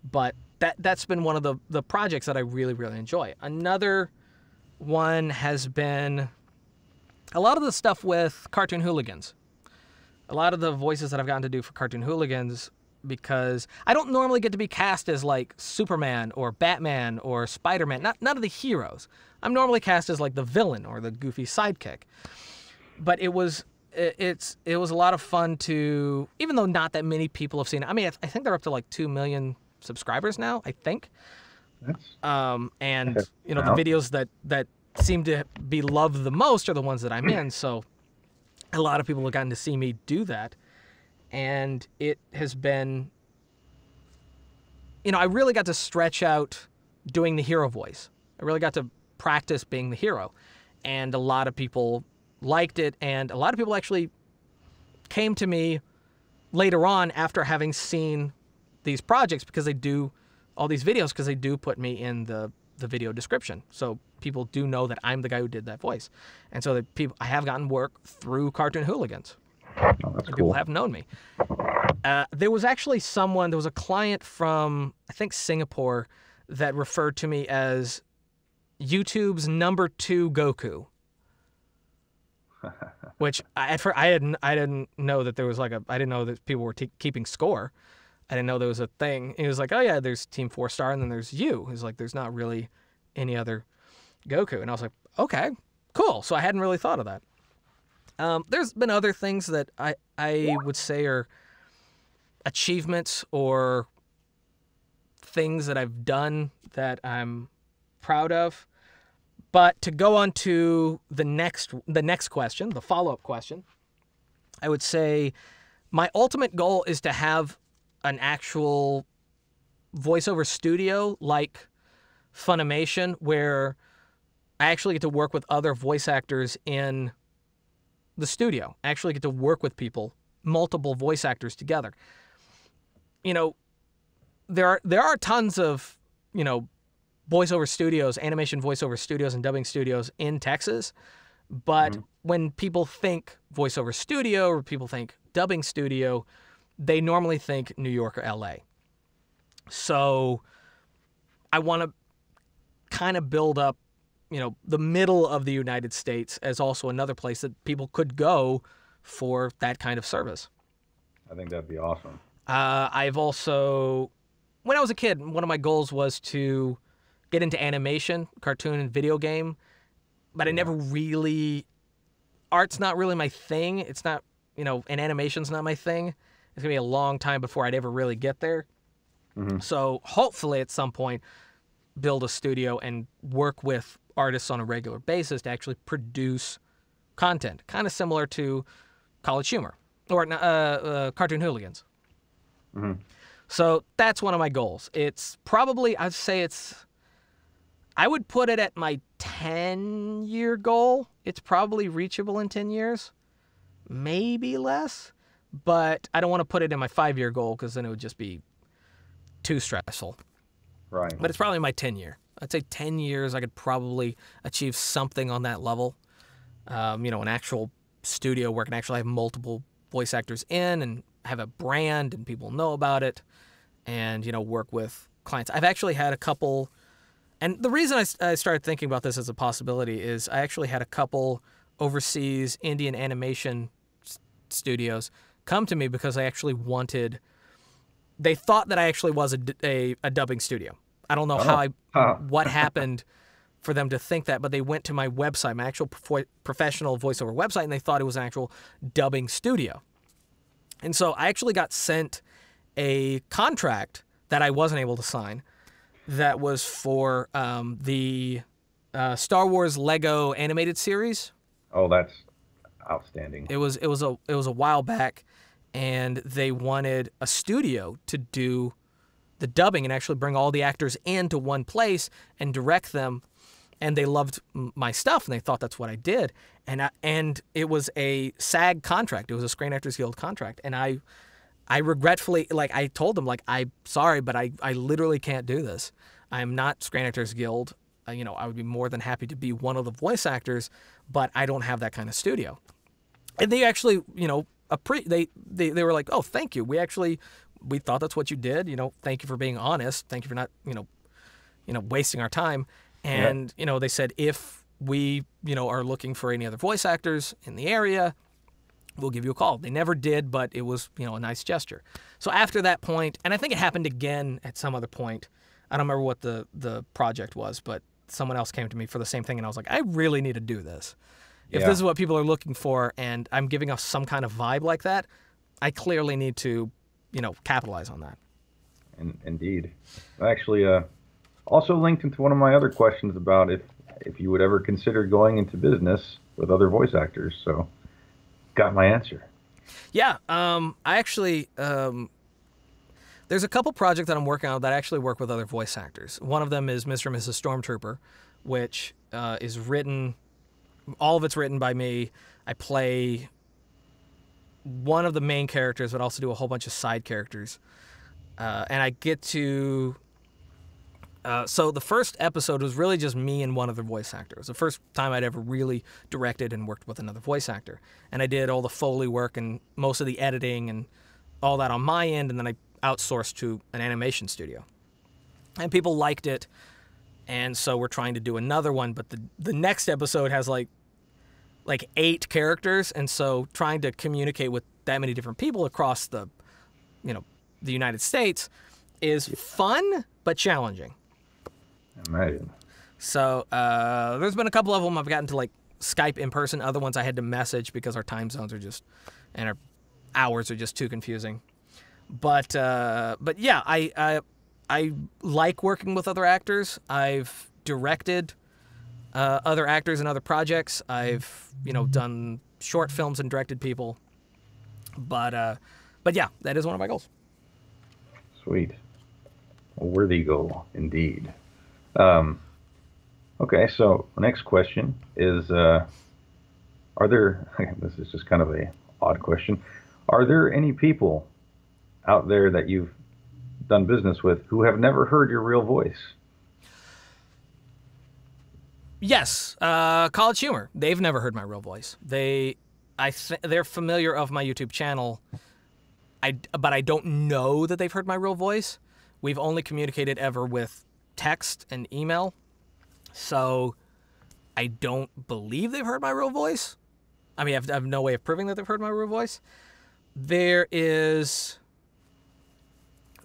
S1: But that that's been one of the the projects that I really really enjoy. Another one has been a lot of the stuff with Cartoon Hooligans, a lot of the voices that I've gotten to do for Cartoon Hooligans, because I don't normally get to be cast as like Superman or Batman or Spider Man, not, none of the heroes. I'm normally cast as like the villain or the goofy sidekick. But it was. It, it's it was a lot of fun to even though not that many people have seen it. I mean, I, I think they're up to like two million subscribers now. I think. Um, and you know the videos that that seem to be loved the most are the ones that I'm in. So a lot of people have gotten to see me do that. And it has been, you know, I really got to stretch out doing the hero voice. I really got to practice being the hero. And a lot of people liked it. And a lot of people actually came to me later on after having seen these projects because they do all these videos because they do put me in the the video description. So people do know that I'm the guy who did that voice. And so the people, I have gotten work through Cartoon Hooligans. Oh,
S2: cool. People have
S1: known me. Uh, there was actually someone, there was a client from, I think, Singapore that referred to me as YouTube's number two Goku. <laughs> Which I, I, did not I didn't know that there was like a, I didn't know that people were t- keeping score. I didn't know there was a thing. he was like, oh yeah, there's Team Four Star, and then there's you. He's like, there's not really any other Goku. And I was like, okay, cool. So I hadn't really thought of that. Um, there's been other things that I I would say are achievements or things that I've done that I'm proud of. But to go on to the next the next question, the follow-up question, I would say my ultimate goal is to have an actual voiceover studio like Funimation, where I actually get to work with other voice actors in the studio. I actually get to work with people, multiple voice actors together. You know, there are there are tons of you know voiceover studios, animation voiceover studios, and dubbing studios in Texas. But mm -hmm. when people think voiceover studio or people think dubbing studio, they normally think New York or LA. So I want to kind of build up, you know, the middle of the United States as also another place that people could go for that kind of service.
S2: I think that'd be awesome.
S1: Uh, I've also, when I was a kid, one of my goals was to get into animation, cartoon, and video game, but I never really, art's not really my thing. It's not, you know, and animation's not my thing. It's going to be a long time before I'd ever really get there. Mm-hmm. So hopefully at some point, build a studio and work with artists on a regular basis to actually produce content, kind of similar to College Humor or uh, uh, Cartoon Hooligans. Mm-hmm. So that's one of my goals. It's probably, I'd say it's, I would put it at my 10 year goal. It's probably reachable in 10 years, maybe less but I don't want to put it in my five year goal because then it would just be too stressful. Right. But it's probably my 10 year. I'd say 10 years, I could probably achieve something on that level. Um, you know, an actual studio where I can actually have multiple voice actors in and have a brand and people know about it and, you know, work with clients. I've actually had a couple, and the reason I, I started thinking about this as a possibility is I actually had a couple overseas Indian animation studios come to me because I actually wanted. They thought that I actually was a, a, a dubbing studio. I don't know oh. how I, oh. what happened for them to think that, but they went to my website, my actual professional voiceover website, and they thought it was an actual dubbing studio. And so I actually got sent a contract that I wasn't able to sign that was for um, the uh, Star Wars Lego animated series.
S2: Oh, that's outstanding. It
S1: was it was a it was a while back and they wanted a studio to do the dubbing and actually bring all the actors into one place and direct them. And they loved my stuff and they thought that's what I did. And I, and it was a SAG contract. It was a Screen Actors Guild contract. And I I regretfully like I told them like I sorry, but I I literally can't do this. I am not Screen Actors Guild. Uh, you know, I would be more than happy to be one of the voice actors, but I don't have that kind of studio. And they actually, you know, they, they they were like, "Oh, thank you. We actually we thought that's what you did. You know, thank you for being honest. Thank you for not, you know, you know, wasting our time." And, yep. you know, they said if we, you know, are looking for any other voice actors in the area, we'll give you a call. They never did, but it was, you know, a nice gesture. So after that point, and I think it happened again at some other point. I don't remember what the the project was, but someone else came to me for the same thing and I was like, "I really need to do this." if yeah. this is what people are looking for and I'm giving off some kind of vibe like that, I clearly need to, you know, capitalize on that.
S2: In, indeed. Actually, uh, also linked into one of my other questions about if if you would ever consider going into business with other voice actors. So, got my answer.
S1: Yeah, um, I actually um, there's a couple projects that I'm working on that I actually work with other voice actors. One of them is Mr. and Mrs. Stormtrooper, which uh, is written all of it's written by me. I play one of the main characters, but also do a whole bunch of side characters. Uh, and I get to. Uh, so the first episode was really just me and one other voice actor. It was the first time I'd ever really directed and worked with another voice actor. And I did all the Foley work and most of the editing and all that on my end, and then I outsourced to an animation studio. And people liked it and so we're trying to do another one but the the next episode has like like eight characters and so trying to communicate with that many different people across the you know the United States is fun but challenging. Amazing. So uh, there's been a couple of them I've gotten to like Skype in person. Other ones I had to message because our time zones are just and our hours are just too confusing. But uh, but yeah, I, I I like working with other actors. I've directed uh, other actors in other projects. I've you know done short films and directed people. But uh, but yeah, that is one of my goals.
S2: Sweet, a worthy goal indeed. Um, okay, so next question is: uh, Are there? <laughs> This is just kind of a odd question. Are there any people out there that you've done business with who have never heard your real voice.
S1: Yes, uh, College Humor. They've never heard my real voice. They, I, th- they're familiar of my YouTube channel. I, but I don't know that they've heard my real voice. We've only communicated ever with text and email. So I don't believe they've heard my real voice. I mean, I've, I've no way of proving that they've heard my real voice. There is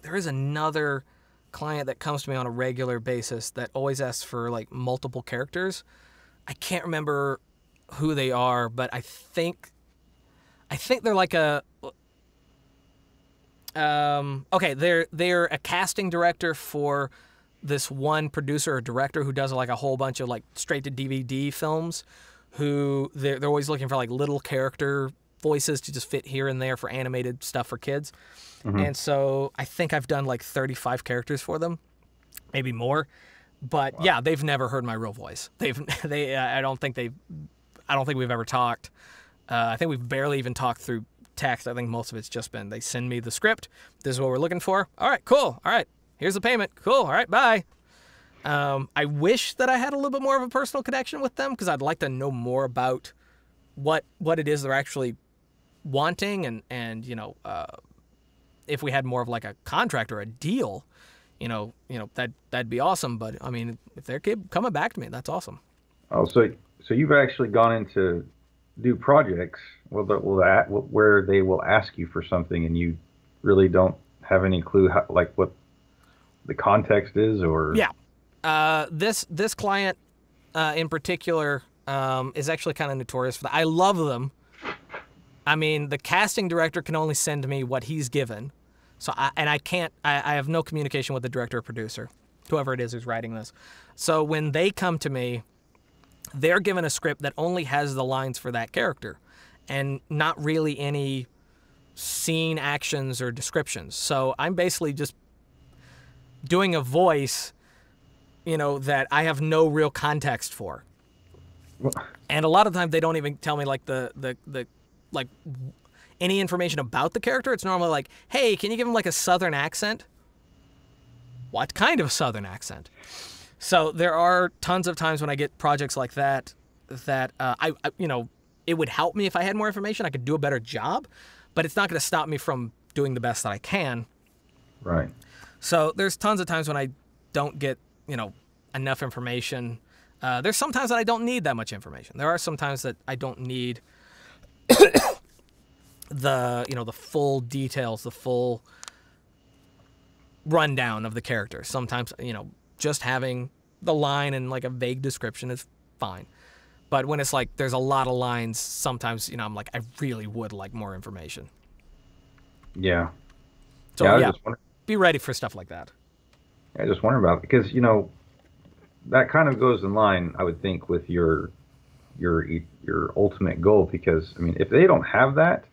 S1: there is another client that comes to me on a regular basis that always asks for like multiple characters. I can't remember who they are, but I think I think they're like a um okay, they're they're a casting director for this one producer or director who does like a whole bunch of like straight to DVD films who they're, they're always looking for like little character voices to just fit here and there for animated stuff for kids. Mm-hmm. And so I think I've done like 35 characters for them, maybe more. But wow. yeah, they've never heard my real voice. <laughs> They've they uh, I don't think they I don't think we've ever talked. Uh, I think we've barely even talked through text. I think most of it's just been they send me the script. This is what we're looking for. All right, cool. All right, here's the payment. Cool. All right, bye. Um, I wish that I had a little bit more of a personal connection with them because I'd like to know more about what what it is they're actually wanting and and you know uh, if we had more of like a contract or a deal you know you know that that'd be awesome but i mean if they're coming back to me that's awesome
S2: oh so so you've actually gone into do projects well that will that where they will ask you for something and you really don't have any clue how, like what the context is or yeah
S1: uh, this this client uh, in particular um, is actually kind of notorious for that. I love them I mean, the casting director can only send me what he's given. So I, and I can't, I, I have no communication with the director or producer, whoever it is who's writing this. So when they come to me, they're given a script that only has the lines for that character and not really any scene actions or descriptions. So I'm basically just doing a voice, you know, that I have no real context for. And a lot of times they don't even tell me like the the the like any information about the character. It's normally like, hey, can you give him like a southern accent? What kind of southern accent? So there are tons of times when I get projects like that that uh, I, I, you know, it would help me if I had more information. I could do a better job, but it's not going to stop me from doing the best that I can. Right. So there's tons of times when I don't get, you know, enough information. Uh, there's sometimes that I don't need that much information. There are some times that I don't need <coughs> the you know the full details, the full rundown of the character. Sometimes you know just having the line and like a vague description is fine. But when it's like there's a lot of lines, sometimes you know I'm like I really would like more information.
S2: Yeah. So yeah, yeah
S1: be ready for stuff like that.
S2: I just wonder about because you know that kind of goes in line, I would think, with your your your ultimate goal because I mean if they don't have that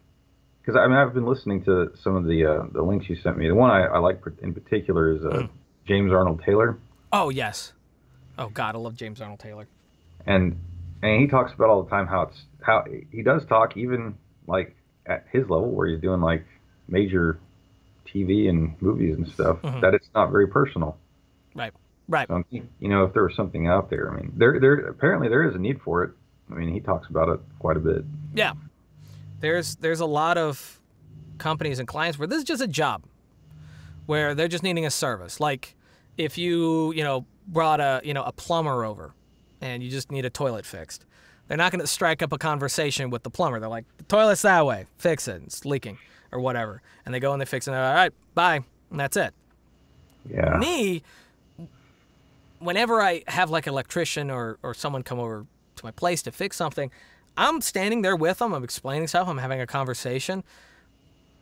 S2: because I mean I've been listening to some of the uh, the links you sent me the one I, I like in particular is uh, mm. James Arnold Taylor
S1: oh yes oh God I love James Arnold Taylor
S2: and and he talks about all the time how it's how he does talk even like at his level where he's doing like major TV and movies and stuff mm-hmm. that it's not very personal right right so, you know if there was something out there I mean there there apparently there is a need for it I mean, he talks about it quite a bit.
S1: Yeah, there's there's a lot of companies and clients where this is just a job, where they're just needing a service. Like if you you know brought a you know a plumber over, and you just need a toilet fixed, they're not going to strike up a conversation with the plumber. They're like, the toilet's that way, fix it. It's leaking or whatever, and they go and they fix it. and They're like, all right, bye, and that's it. Yeah. Me, whenever I have like an electrician or, or someone come over to my place to fix something, I'm standing there with them. I'm explaining stuff. I'm having a conversation.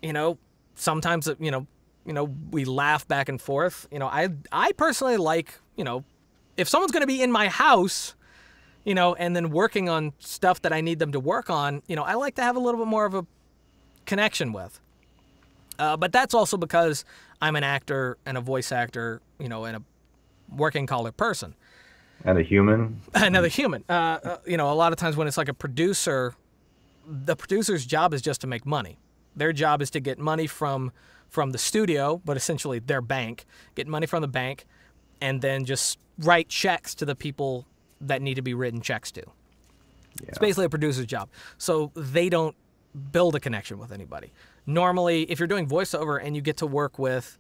S1: You know, sometimes you know, you know, we laugh back and forth. You know, I I personally like you know, if someone's going to be in my house, you know, and then working on stuff that I need them to work on, you know, I like to have a little bit more of a connection with. Uh, but that's also because I'm an actor and a voice actor, you know, and a working collar person
S2: and a human
S1: <laughs> another human uh, uh, you know a lot of times when it's like a producer the producer's job is just to make money their job is to get money from from the studio but essentially their bank get money from the bank and then just write checks to the people that need to be written checks to yeah. it's basically a producer's job so they don't build a connection with anybody normally if you're doing voiceover and you get to work with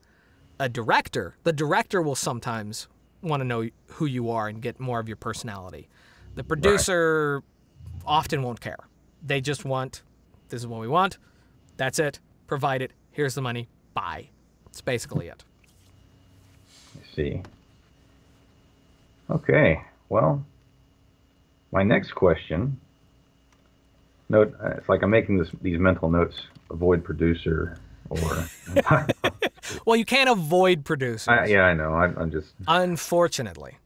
S1: a director the director will sometimes want to know who you are and get more of your personality. The producer right. often won't care. They just want this is what we want. That's it. Provide it. Here's the money. Bye. It's basically it.
S2: I see. Okay. Well, my next question. Note, uh, it's like I'm making this, these mental notes. Avoid producer or
S1: <laughs> well, you can't avoid producers. I, yeah,
S2: I know. I'm, I'm just
S1: unfortunately.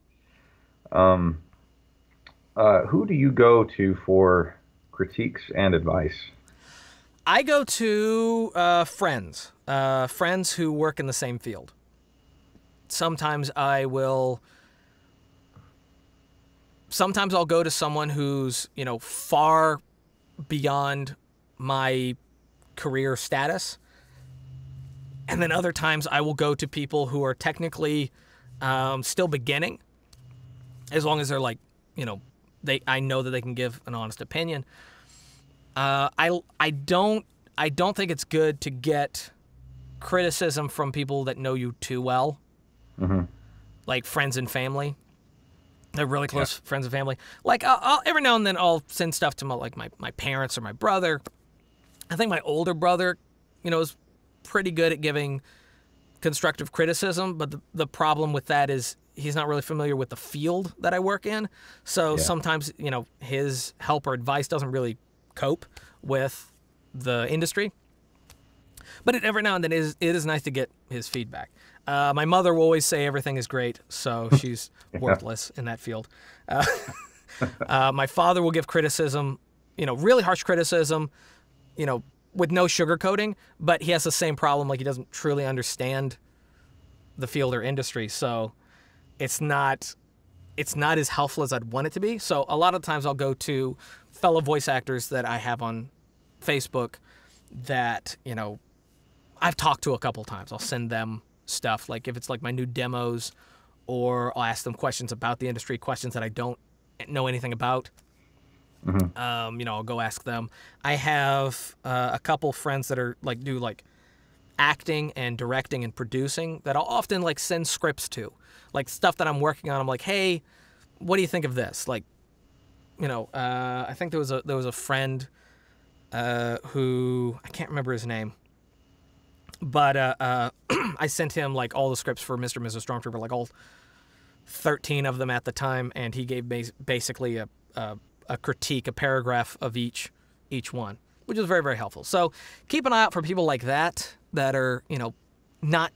S2: Um, uh, who do you go to for critiques and advice?
S1: I go to uh, friends, uh, friends who work in the same field. Sometimes I will. Sometimes I'll go to someone who's you know far beyond my career status and then other times I will go to people who are technically um, still beginning, as long as they're like, you know, they I know that they can give an honest opinion. Uh, I I don't I don't think it's good to get criticism from people that know you too well, mm-hmm. like friends and family. They're really close yeah. friends and family. Like I'll, I'll, every now and then I'll send stuff to my like my, my parents or my brother. I think my older brother, you know, is pretty good at giving constructive criticism, but the, the problem with that is he's not really familiar with the field that I work in. So yeah. sometimes, you know, his help or advice doesn't really cope with the industry. But it, every now and then it is, it is nice to get his feedback. Uh, my mother will always say everything is great, so <laughs> she's yeah. worthless in that field. Uh, <laughs> uh, my father will give criticism, you know, really harsh criticism, you know, with no sugarcoating, but he has the same problem. Like he doesn't truly understand the field or industry, so it's not it's not as helpful as I'd want it to be. So a lot of times I'll go to fellow voice actors that I have on Facebook that you know I've talked to a couple times. I'll send them stuff like if it's like my new demos, or I'll ask them questions about the industry, questions that I don't know anything about. Mm-hmm. Um, you know, I'll go ask them. I have uh, a couple friends that are like do like acting and directing and producing that I'll often like send scripts to, like stuff that I'm working on. I'm like, hey, what do you think of this? Like, you know, uh, I think there was a there was a friend uh, who I can't remember his name, but uh, uh, <clears throat> I sent him like all the scripts for Mr. and Mrs. Stormtrooper, like all 13 of them at the time, and he gave me basically a, a a critique, a paragraph of each each one, which is very very helpful. So keep an eye out for people like that that are you know not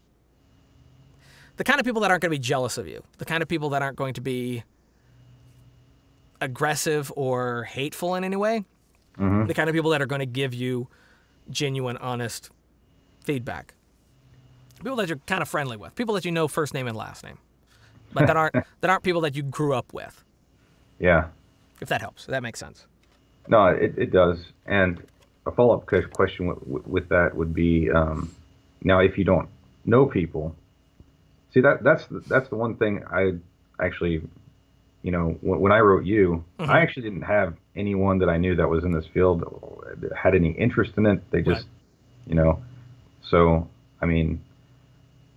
S1: the kind of people that aren't going to be jealous of you, the kind of people that aren't going to be aggressive or hateful in any way, mm-hmm. the kind of people that are going to give you genuine, honest feedback, people that you're kind of friendly with, people that you know first name and last name, but that aren't <laughs> that aren't people that you grew up with. Yeah if that helps. If that makes sense.
S2: No, it, it does. And a follow up question with, with, that would be um, now if you don't know people, see that that's the, that's the one thing I actually, you know, when, when I wrote you, mm-hmm. I actually didn't have anyone that I knew that was in this field that had any interest in it. They just, right. you know, so I mean,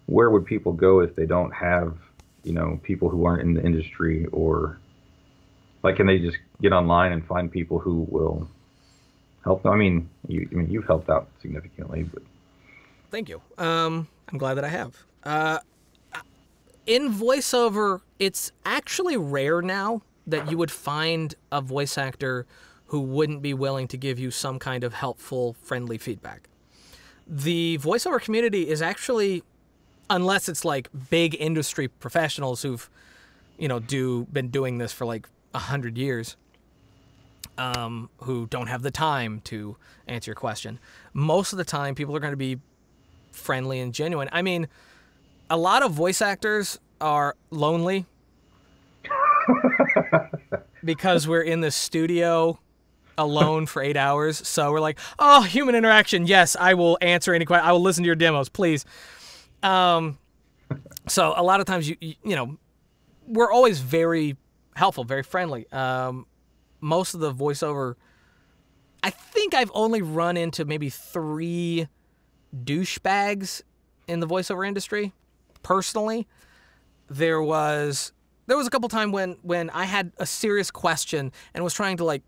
S2: where would people go if they don't have, you know, people who aren't in the industry or like, can they just get online and find people who will help them? I mean, you, I mean, you've helped out significantly, but
S1: thank you. Um, I'm glad that I have. Uh, in voiceover, it's actually rare now that you would find a voice actor who wouldn't be willing to give you some kind of helpful, friendly feedback. The voiceover community is actually, unless it's like big industry professionals who've, you know, do been doing this for like 100 years um, who don't have the time to answer your question. Most of the time, people are going to be friendly and genuine. I mean, a lot of voice actors are lonely <laughs> because we're in the studio alone for eight hours. So we're like, oh, human interaction. Yes, I will answer any question. I will listen to your demos, please. Um, so a lot of times, you, you you know, we're always very helpful, very friendly. Um, most of the voiceover, I think I've only run into maybe three douchebags in the voiceover industry. Personally, there was there was a couple time when when I had a serious question and was trying to like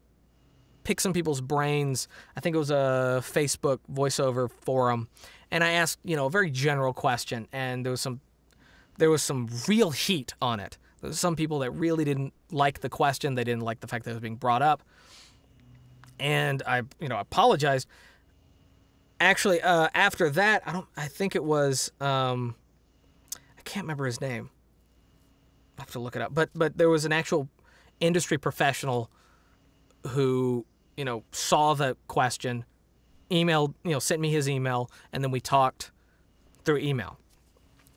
S1: pick some people's brains. I think it was a Facebook voiceover forum, and I asked you know a very general question, and there was some there was some real heat on it some people that really didn't like the question. They didn't like the fact that it was being brought up. And I, you know, apologized. Actually, uh, after that, I don't. I think it was. Um, I can't remember his name. I have to look it up. But but there was an actual industry professional who you know saw the question, emailed you know sent me his email, and then we talked through email.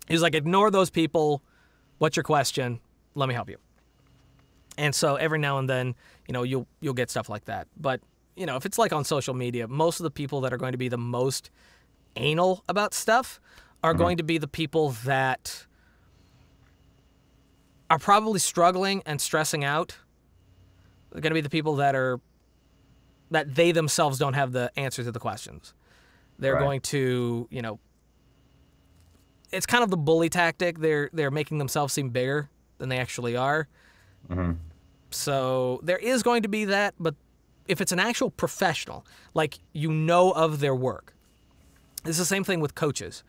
S1: He was like, ignore those people. What's your question? let me help you. And so every now and then, you know, you'll you'll get stuff like that. But you know, if it's like on social media, most of the people that are going to be the most anal about stuff are mm-hmm. going to be the people that are probably struggling and stressing out. They're going to be the people that are that they themselves don't have the answer to the questions. They're right. going to, you know, it's kind of the bully tactic. They're they're making themselves seem bigger than they actually are. Mm-hmm. So there is going to be that, but if it's an actual professional, like you know of their work, it's the same thing with coaches.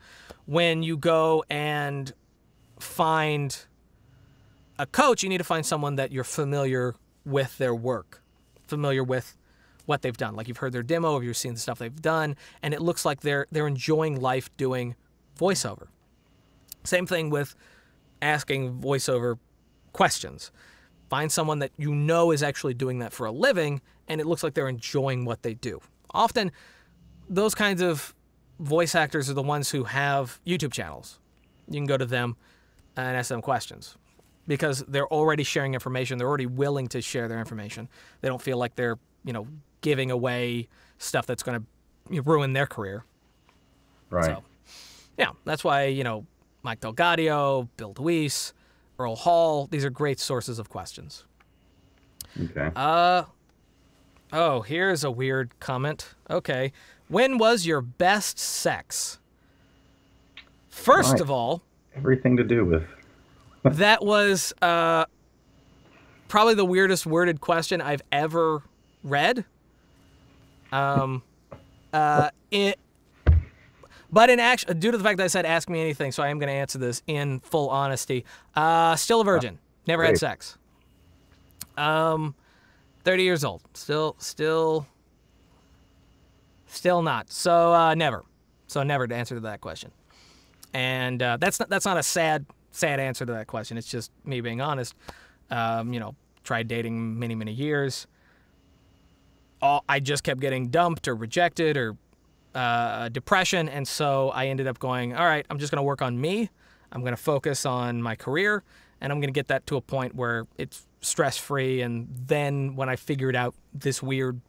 S1: When you go and find a coach, you need to find someone that you're familiar with their work, familiar with what they've done. Like you've heard their demo, you've seen the stuff they've done, and it looks like they're they're enjoying life doing voiceover. Same thing with asking voiceover questions. Find someone that you know is actually doing that for a living and it looks like they're enjoying what they do. Often, those kinds of voice actors are the ones who have YouTube channels. You can go to them and ask them questions because they're already sharing information. They're already willing to share their information. They don't feel like they're, you know, giving away stuff that's going to ruin their career. Right. So, yeah, that's why, you know, Mike Delgadio, Bill Deweese, Earl Hall. These are great sources of questions. Okay. Uh, oh, here's a weird comment. Okay. When was your best sex? First of all,
S2: everything to do with.
S1: <laughs> that was uh, probably the weirdest worded question I've ever read. Um, uh, it, but in action, due to the fact that I said ask me anything, so I am going to answer this in full honesty. Uh, still a virgin. Never had sex. Um, 30 years old. Still, still, still not. So uh, never. So never to answer to that question. And uh, that's not, that's not a sad sad answer to that question. It's just me being honest. Um, you know, tried dating many many years. All, I just kept getting dumped or rejected or uh, depression. And so I ended up going, all right, I'm just going to work on me. I'm going to focus on my career and I'm going to get that to a point where it's stress free. And then when I figured out this weird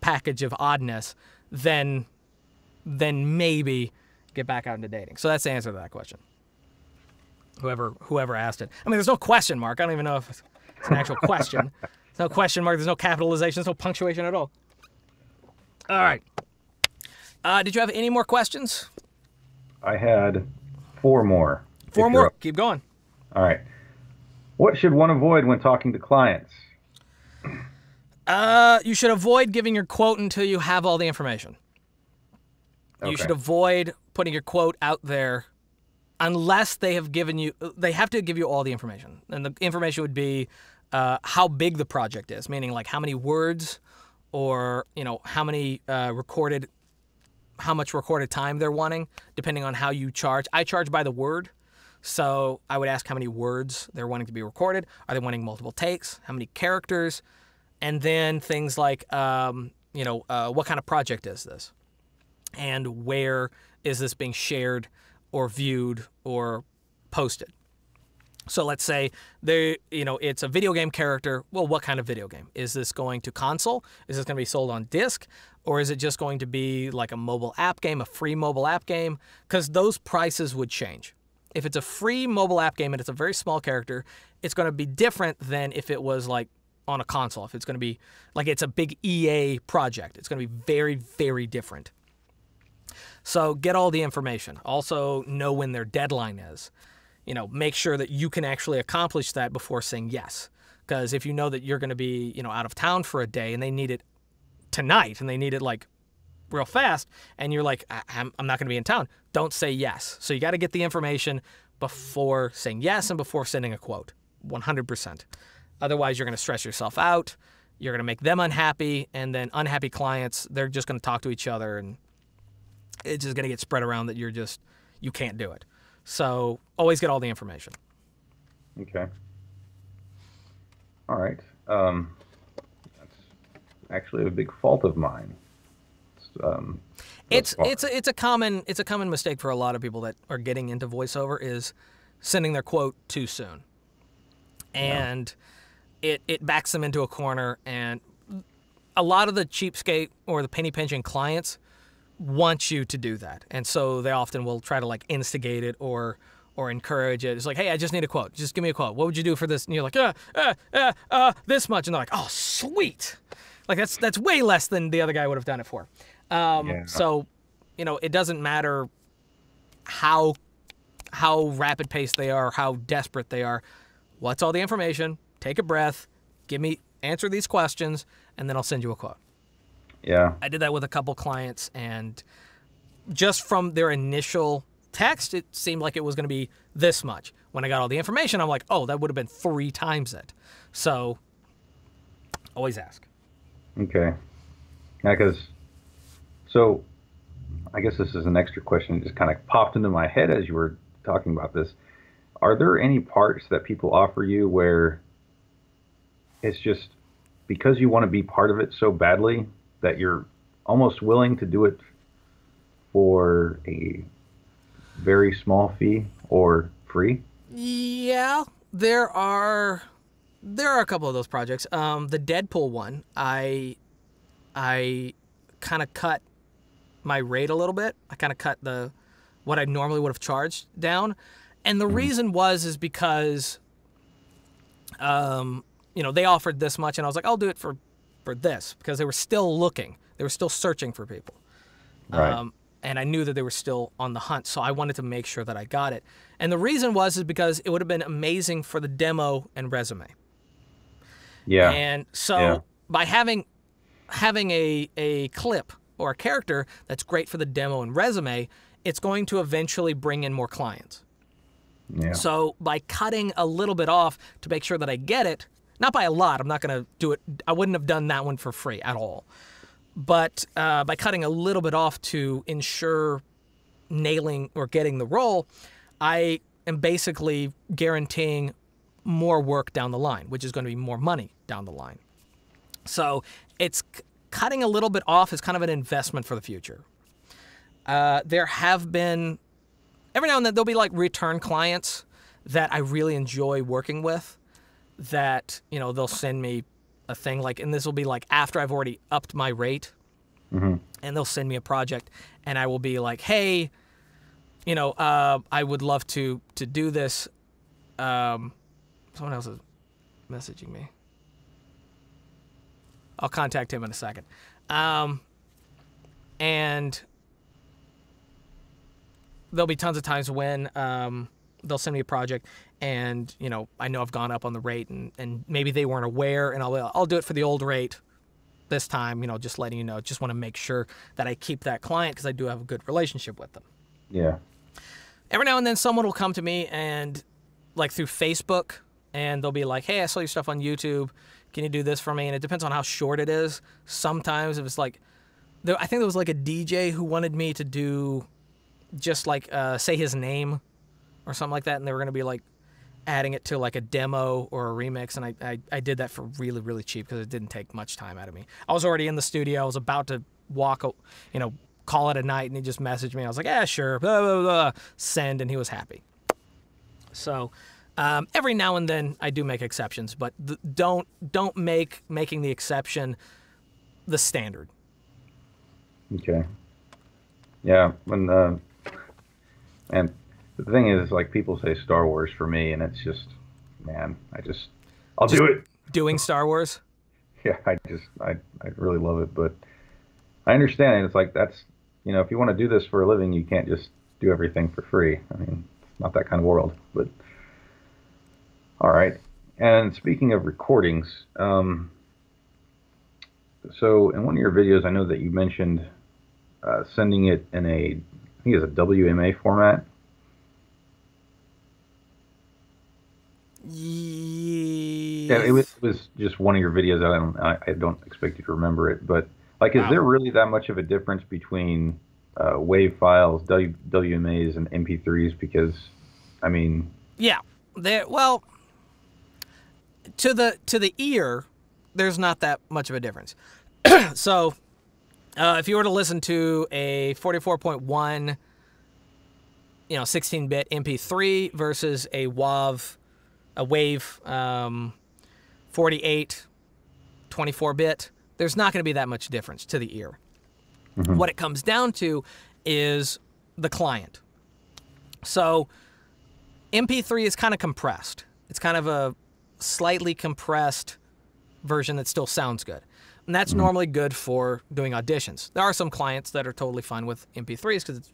S1: package of oddness, then, then maybe get back out into dating. So that's the answer to that question. Whoever, whoever asked it. I mean, there's no question mark. I don't even know if it's an actual question. <laughs> There's no question mark. There's no capitalization. There's no punctuation at all. All right. Uh, did you have any more questions?
S2: I had four more. Four more. Keep going. All right. What should one avoid when talking to clients? <clears throat> Uh, you should
S1: avoid giving your quote until you have all the information. Okay. You should avoid putting your quote out there unless they have given you they have to give you all the information. And the information would be uh, how big the project is, meaning like how many words or you know how many uh, recorded how much recorded time they're wanting, depending on how you charge. I charge by the word. So I would ask how many words they're wanting to be recorded. Are they wanting multiple takes? How many characters? And then things like, um, you know, uh, what kind of project is this? And where is this being shared or viewed or posted? So let's say they, you know, it's a video game character. Well, what kind of video game? Is this going to console? Is this going to be sold on disc? Or is it just going to be like a mobile app game, a free mobile app game? Because those prices would change. If it's a free mobile app game and it's a very small character, it's going to be different than if it was like on a console. If it's going to be like it's a big EA project, it's going to be very, very different. So get all the information. Also, know when their deadline is you know, make sure that you can actually accomplish that before saying yes. Because if you know that you're going to be, you know, out of town for a day and they need it tonight and they need it like real fast and you're like, I'm, I'm not going to be in town, don't say yes. So you got to get the information before saying yes and before sending a quote 100%. Otherwise, you're going to stress yourself out. You're going to make them unhappy. And then unhappy clients, they're just going to talk to each other and it's just going to get spread around that you're just, you can't do it. So always get all the information.
S2: Okay. All right. Um, that's actually a big fault of mine. It's, um,
S1: it's it's a, it's a common it's a common mistake for a lot of people that are getting into voiceover is sending their quote too soon,
S2: and
S1: yeah. it it backs them into a corner. And a lot of the cheapskate or the penny pinching clients wants you to do that. And so they often will try to like instigate it or or encourage it. It's like, hey, I just need a quote. Just give me a quote. What would you do for this? And you're like, uh, uh, uh, uh, this much. And they're like, oh, sweet. Like that's that's way less than the other guy would have done it for. Um, yeah. So, you know, it doesn't matter how how rapid paced they are, how desperate they are. What's all the information? Take a breath. Give me answer these questions, and then I'll send you a quote. Yeah. I did that with a couple clients, and just from their initial text, it seemed like it was going to be this much. When I got all the information, I'm like, oh, that would have been three times it. So always ask.
S2: Okay. Yeah, because so I guess this is an extra question. It just kind of popped into my head as you were talking about this. Are there any parts that people offer you where it's just because you want to be part of it so badly that you're almost willing to do it for a very small fee or free?
S1: Yeah, there are there are a couple of those projects. Um, the Deadpool one, I I kind of cut my rate a little bit. I kind of cut the what I normally would have charged down, and the mm-hmm. reason was is because um, you know they offered this much, and I was like, I'll do it for for this because they were still looking. They were still searching for people. Right. Um, and I knew that they were still on the hunt, so I wanted to make sure that I got it. And the reason was is because it would have been amazing for the demo and resume. Yeah. And so yeah. by having having a a clip or a character that's great for the demo and resume, it's going to eventually bring in more clients. Yeah. So by cutting a little bit off to make sure that I get it, not by a lot. I'm not going to do it. I wouldn't have done that one for free at all. But uh, by cutting a little bit off to ensure nailing or getting the role, I am basically guaranteeing more work down the line, which is going to be more money down the line. So it's cutting a little bit off is kind of an investment for the future. Uh, there have been every now and then there'll be like return clients that I really enjoy working with that you know they'll send me a thing like, and this will be like after I've already upped my rate, mm-hmm. and they'll send me a project, and I will be like, hey, you know, uh, I would love to to do this. Um, someone else is messaging me. I'll contact him in a second. Um, and there'll be tons of times when um, they'll send me a project and you know I know I've gone up on the rate and and maybe they weren't aware and I'll I'll do it for the old rate this time you know just letting you know just want to make sure that I keep that client because I do have a good relationship with them yeah every now and then someone will come to me and like through Facebook and they'll be like hey I saw your stuff on YouTube can you do this for me and it depends on how short it is sometimes if it's like I think there was like a DJ who wanted me to do just like uh, say his name or something like that and they were going to be like adding it to like a demo or a remix. And I, I, I did that for really, really cheap because it didn't take much time out of me. I was already in the studio. I was about to walk, you know, call it a night. And he just messaged me. I was like, yeah, sure, blah, blah, blah, send. And he was happy. So um, every now and then I do make exceptions, but th- don't, don't make making the exception the standard.
S2: Okay. Yeah. When, uh, and the thing is, like people say Star Wars for me, and it's just, man, I just, I'll just do it. Doing Star Wars. <laughs> yeah, I just, I, I really love it, but I understand it. It's like that's, you know, if you want to do this for a living, you can't just do everything for free. I mean, it's not that kind of world, but all right. And speaking of recordings, um, so in one of your videos, I know that you mentioned uh, sending it in a, I think it's a WMA format. Yes. Yeah, it was, it was, just one of your videos. I don't, I, I, don't expect you to remember it, but like, is wow. there really that much of a difference between uh, WAV files, w, WMAs, and MP3s? Because, I mean,
S1: yeah, there. Well, to the to the ear, there's not that much of a difference. <clears throat> so, uh, if you were to listen to a 44.1, you know, 16-bit MP3 versus a WAV a Wave um, 48, 24 bit, there's not going to be that much difference to the ear. Mm-hmm. What it comes down to is the client. So MP3 is kind of compressed. It's kind of a slightly compressed version that still sounds good. And that's mm-hmm. normally good for doing auditions. There are some clients that are totally fine with MP3s because it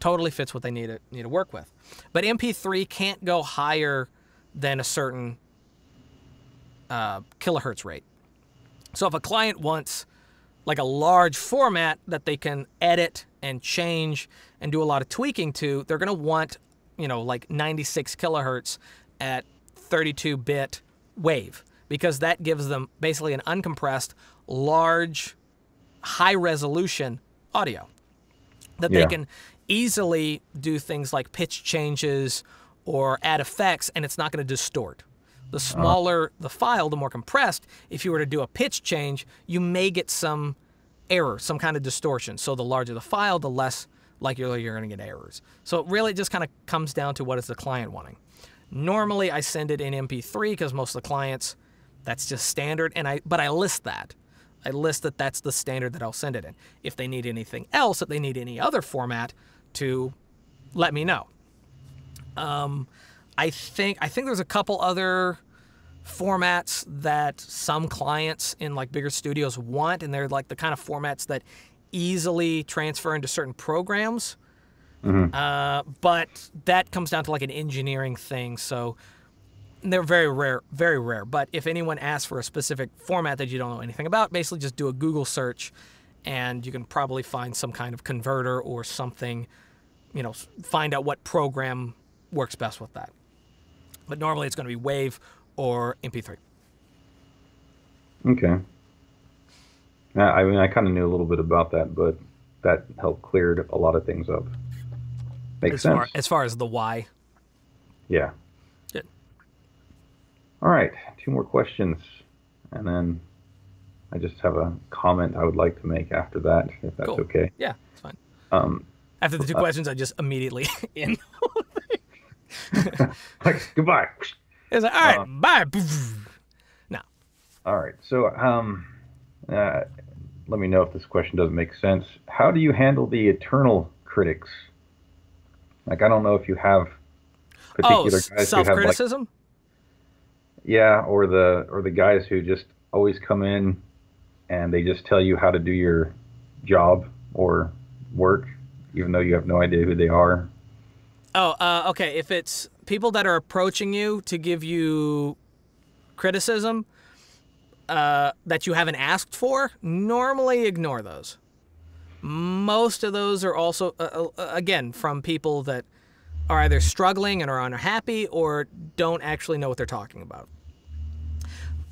S1: totally fits what they need to, need to work with. But MP3 can't go higher than a certain uh, kilohertz rate. So if a client wants like a large format that they can edit and change and do a lot of tweaking to, they're going to want, you know, like 96 kilohertz at 32 bit wave because that gives them basically an uncompressed, large, high resolution audio that yeah. they can easily do things like pitch changes or add effects and it's not going to distort. The smaller the file, the more compressed, if you were to do a pitch change, you may get some error, some kind of distortion. So the larger the file, the less likely you're, you're going to get errors. So it really just kind of comes down to what is the client wanting. Normally I send it in MP3 because most of the clients, that's just standard, and I but I list that. I list that that's the standard that I'll send it in. If they need anything else, if they need any other format to let me know. Um, I think I think there's a couple other formats that some clients in like bigger studios want, and they're like the kind of formats that easily transfer into certain programs. Mm -hmm. uh, but that comes down to like an engineering thing, so they're very rare, very rare. But if anyone asks for a specific format that you don't know anything about, basically just do a Google search, and you can probably find some kind of converter or something. You know, find out what program works best with that. But normally it's going to be Wave or MP3.
S2: Okay. I mean, I kind of knew a little bit about that, but that helped cleared a lot of things up. Makes as sense. Far,
S1: as far as the why. Yeah. Good.
S2: All right, two more questions, and then I just have a comment I would like to make after that, if that's cool. okay. Yeah, it's fine. Um, after the two uh,
S1: questions, I just immediately <laughs> in.
S2: <laughs> like goodbye. It's like all right, um, bye. <laughs> Now, All right. So um, uh, let me know if this question doesn't make sense. How do you handle the eternal critics? Like I don't know if you have particular oh, guys self criticism. Like, yeah, or the or the guys who just always come in and they just tell you how to do your job or work, even though you have no idea who they are.
S1: Oh, uh, okay. If it's people that are approaching you to give you criticism uh, that you haven't asked for, normally ignore those. Most of those are also, uh, uh, again, from people that are either struggling and are unhappy or don't actually know what they're talking about.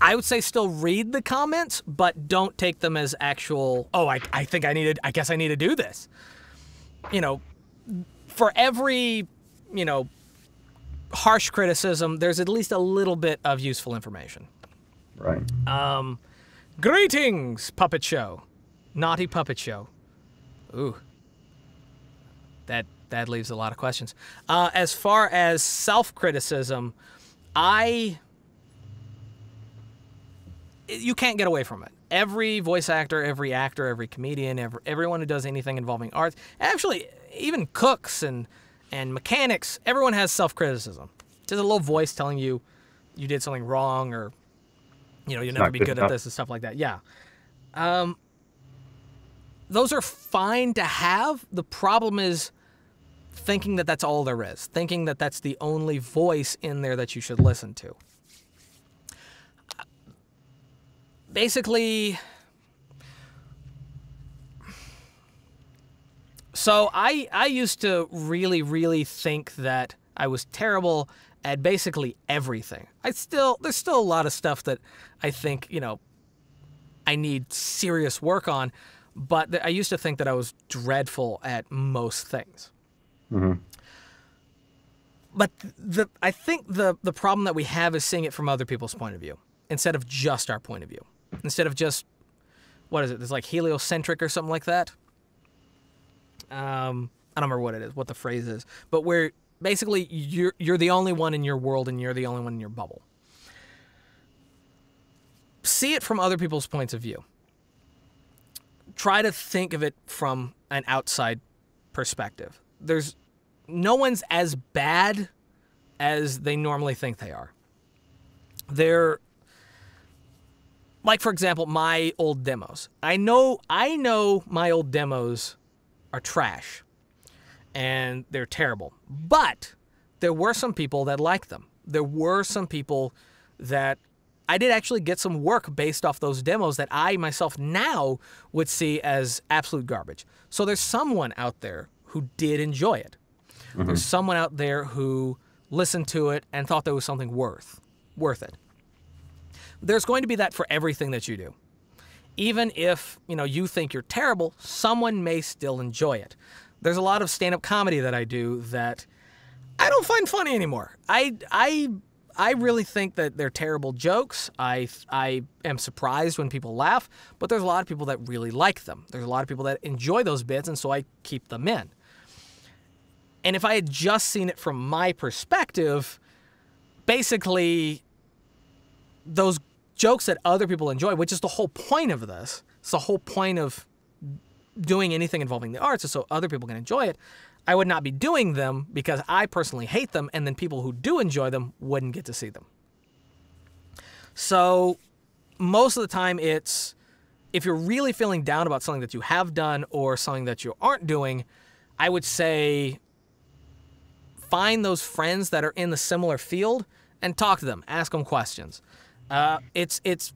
S1: I would say still read the comments, but don't take them as actual, oh, I, I think I needed, I guess I need to do this. You know, for every you know, harsh criticism, there's at least a little bit of useful information. Right. Um, greetings, puppet show, naughty puppet show. Ooh, that that leaves a lot of questions. Uh, as far as self-criticism, I you can't get away from it. Every voice actor, every actor, every comedian, every, everyone who does anything involving arts, actually even cooks and and mechanics, everyone has self-criticism. There's a little voice telling you you did something wrong or, you know, you'll never be good, good at this and stuff like that. Yeah. Um, those are fine to have. The problem is thinking that that's all there is, thinking that that's the only voice in there that you should listen to. Basically, So I I used to really really think that I was terrible at basically everything. I still there's still a lot of stuff that I think, you know, I need serious work on, but I used to think that I was dreadful at most things. hmm But the I think the the problem that we have is seeing it from other people's point of view instead of just our point of view. Instead of just what is it? It's like heliocentric or something like that. Um, I don't remember what it is, what the phrase is, but where basically you're you're the only one in your world and you're the only one in your bubble. See it from other people's points of view. Try to think of it from an outside perspective. There's no one's as bad as they normally think they are. They're like for example, my old demos. I know I know my old demos are trash and they're terrible. But there were some people that liked them. There were some people that I did actually get some work based off those demos that I myself now would see as absolute garbage. So there's someone out there who did enjoy it. Mm-hmm. There's someone out there who listened to it and thought there was something worth worth it. There's going to be that for everything that you do even if, you know, you think you're terrible, someone may still enjoy it. There's a lot of stand-up comedy that I do that I don't find funny anymore. I I I really think that they're terrible jokes. I I am surprised when people laugh, but there's a lot of people that really like them. There's a lot of people that enjoy those bits and so I keep them in. And if I had just seen it from my perspective, basically those jokes that other people enjoy, which is the whole point of this. It's the whole point of doing anything involving the arts is so other people can enjoy it. I would not be doing them because I personally hate them, and then people who do enjoy them wouldn't get to see them. So, most of the time, it's if you're really feeling down about something that you have done or something that you aren't doing, I would say find those friends that are in the similar field and talk to them, ask them questions. Uh, it's it's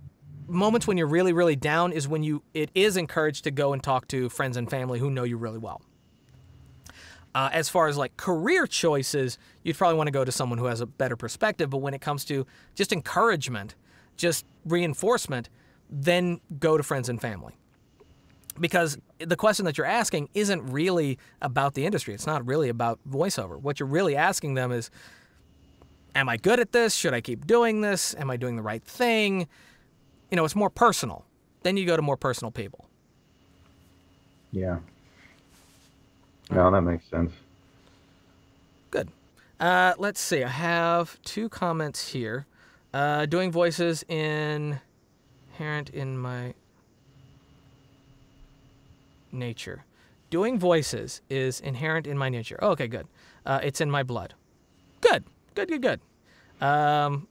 S1: moments when you're really really down is when you it is encouraged to go and talk to friends and family who know you really well. Uh, as far as like career choices, you'd probably want to go to someone who has a better perspective. But when it comes to just encouragement, just reinforcement, then go to friends and family. Because the question that you're asking isn't really about the industry. It's not really about voiceover. What you're really asking them is, Am I good at this? Should I keep doing this? Am I doing the right thing? You know, it's more personal. Then you go to more personal people.
S2: Yeah. No, that makes sense.
S1: Good. Uh, let's see. I have two comments here. Uh, doing voices in inherent in my nature. Doing voices is inherent in my nature. Oh, okay, good. Uh, it's in my blood. Good, good, good, good. Um,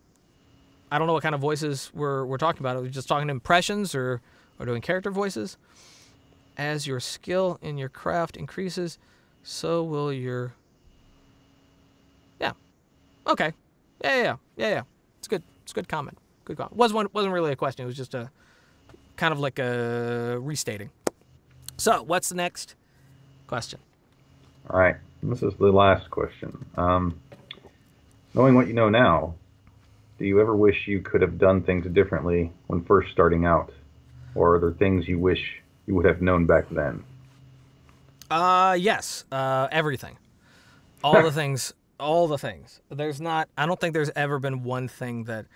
S1: I don't know what kind of voices we're, we're talking about. Are we just talking impressions or, or doing character voices? As your skill in your craft increases, so will your. Yeah. Okay. Yeah, yeah, yeah, yeah. It's good. It's good comment. Good comment. wasn't wasn't really a question. It was just a kind of like a restating. So, what's the next question?
S2: All right. This is the last question. Um, knowing what you know now, do you ever wish you could have done things differently when first starting out? Or are there things you wish you would have known back then?
S1: Uh, yes. Uh, everything. All the <laughs> things. All the things. There's not, I don't think there's ever been one thing that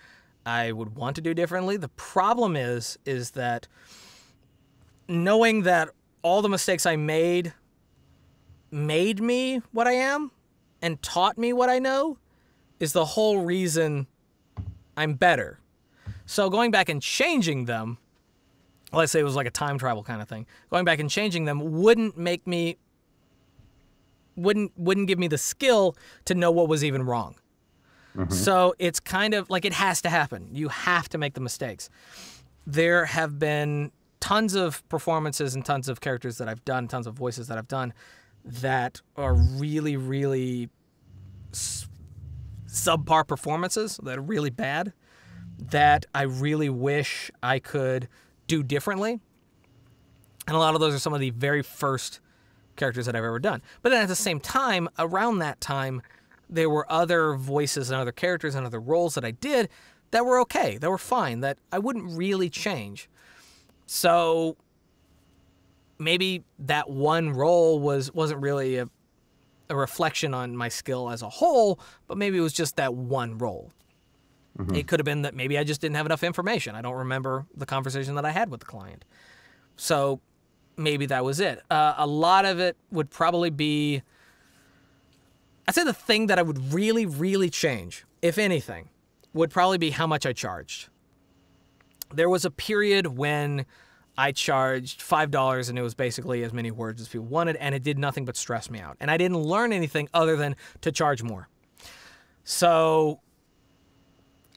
S1: I would want to do differently. The problem is, is that knowing that all the mistakes I made made me what I am and taught me what I know is the whole reason I'm better. So going back and changing them, let's say it was like a time travel kind of thing, going back and changing them wouldn't make me wouldn't wouldn't give me the skill to know what was even wrong. Mm -hmm. So it's kind of like it has to happen. You have to make the mistakes. There have been tons of performances and tons of characters that I've done, tons of voices that I've done that are really, really subpar performances that are really bad that I really wish I could do differently. And a lot of those are some of the very first characters that I've ever done. But then at the same time, around that time, there were other voices and other characters and other roles that I did that were okay, that were fine, that I wouldn't really change. So maybe that one role was wasn't really a, a reflection on my skill as a whole, but maybe it was just that one role. Mm-hmm. It could have been that maybe I just didn't have enough information. I don't remember the conversation that I had with the client. So maybe that was it. Uh, a lot of it would probably be I'd say the thing that I would really, really change, if anything, would probably be how much I charged. There was a period when I charged $5 and it was basically as many words as people wanted, and it did nothing but stress me out. And I didn't learn anything other than to charge more. So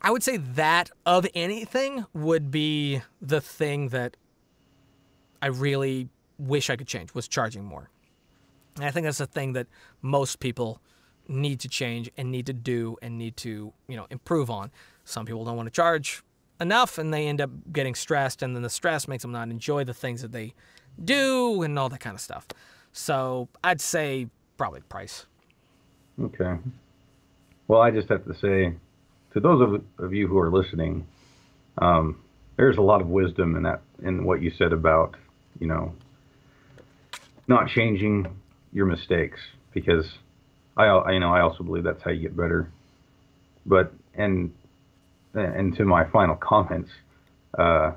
S1: I would say that, of anything, would be the thing that I really wish I could change was charging more. And I think that's the thing that most people need to change and need to do and need to, you know, improve on. Some people don't want to charge enough and they end up getting stressed and then the stress makes them not enjoy the things that they do and all that kind of stuff. So I'd say probably price.
S2: Okay. Well, I just have to say to those of, of you who are listening, um, there's a lot of wisdom in that in what you said about you know not changing your mistakes because I, I you know I also believe that's how you get better. But and and to my final comments, uh,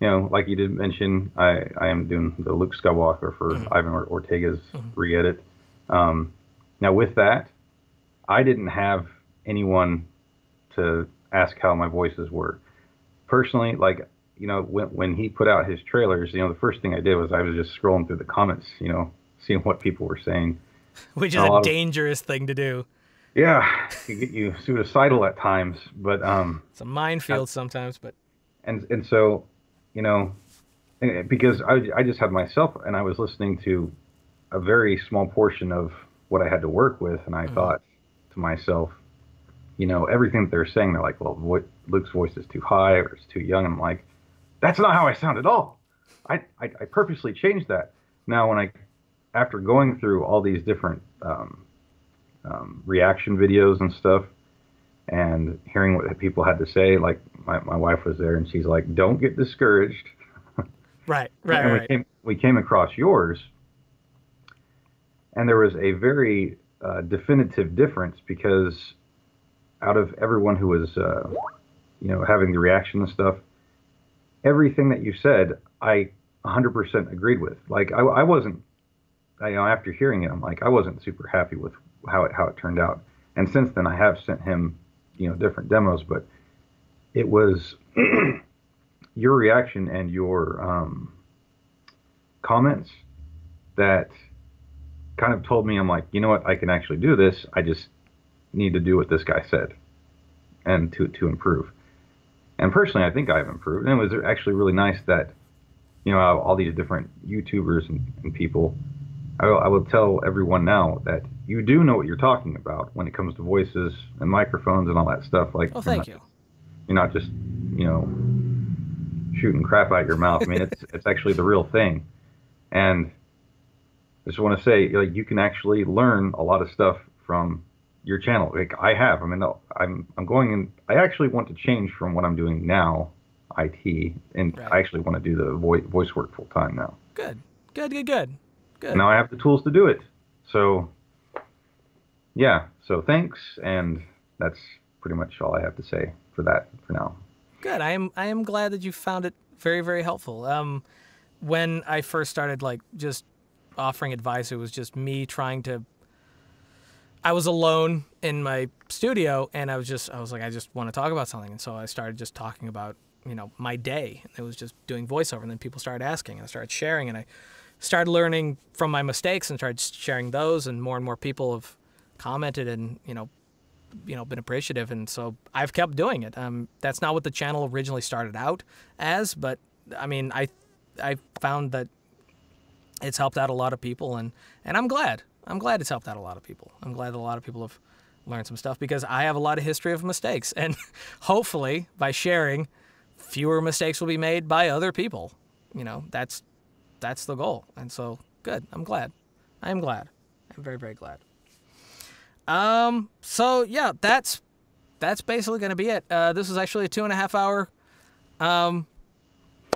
S2: you know, like you did mention, I, I am doing the Luke Skywalker for mm-hmm. Ivan Ortega's mm-hmm. re-edit. Um, now with that, I didn't have anyone to ask how my voices were. Personally, like you know, when when he put out his trailers, you know, the first thing I did was I was just scrolling through the comments, you know, seeing what people were saying. <laughs> Which is a, a
S1: dangerous of, thing to do.
S2: Yeah, can get you suicidal at times, but um, it's a
S1: minefield I, sometimes. But
S2: and and so, you know, because I I just had myself and I was listening to a very small portion of what I had to work with, and I mm-hmm. thought to myself, you know, everything that they're saying, they're like, well, what, Luke's voice is too high or it's too young. I'm like, that's not how I sound at all. I, I, I purposely changed that. Now, when I, after going through all these different um, um, reaction videos and stuff and hearing what people had to say like my, my wife was there and she's like don't get discouraged
S1: right <laughs> right and we right. came
S2: we came across yours and there was a very uh, definitive difference because out of everyone who was uh, you know having the reaction and stuff everything that you said i 100% agreed with like i, I wasn't you know after hearing it i'm like i wasn't super happy with how it how it turned out. And since then, I have sent him, you know, different demos, but it was <clears throat> your reaction and your um, comments that kind of told me I'm like, you know what, I can actually do this. I just need to do what this guy said, and to to improve. And personally, I think I've improved. And it was actually really nice that, you know, all these different YouTubers and, and people I will, I will, tell everyone now that you do know what you're talking about when it comes to voices and microphones and all that stuff. Like, oh, thank you not, you. You're not just, you know, shooting crap out your mouth. I mean, it's it's actually the real thing. And I just want to say, like, you can actually learn a lot of stuff from your channel. Like, I have. I mean, I'm I'm going and I actually want to change from what I'm doing now, IT, and right. I actually want to do the voice voice work full time now.
S1: Good, good, good, good, good. Now I
S2: have the tools to do it. So yeah, so thanks, and that's pretty much all I have to say for that for now.
S1: Good. I am I am glad that you found it very very helpful. Um, when I first started like just offering advice, it was just me trying to. I was alone in my studio, and I was just I was like I just want to talk about something, and so I started just talking about you know my day, and it was just doing voiceover, and then people started asking, and I started sharing, and I started learning from my mistakes and started sharing those, and more and more people have commented and you know you know been appreciative and so i've kept doing it um, that's not what the channel originally started out as but i mean i i found that it's helped out a lot of people and and i'm glad i'm glad it's helped out a lot of people i'm glad that a lot of people have learned some stuff because i have a lot of history of mistakes <laughs> and hopefully by sharing fewer mistakes will be made by other people you know that's that's the goal and so good i'm glad i'm glad i'm very very glad um, so yeah, that's that's basically going to be it. Uh, this is actually a two and a half hour um,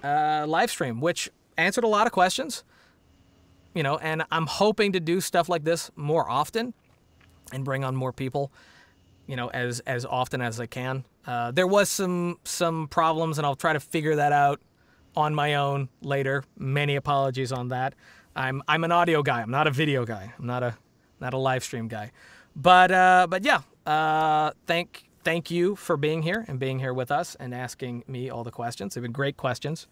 S1: uh, live stream, which answered a lot of questions. You know, and I'm hoping to do stuff like this more often and bring on more people. You know, as as often as I can. Uh, there was some some problems, and I'll try to figure that out on my own later. Many apologies on that. I'm I'm an audio guy. I'm not a video guy. I'm not a not a live stream guy. But uh, but yeah, uh, thank thank you for being here and being here with us and asking me all the questions. They've been great questions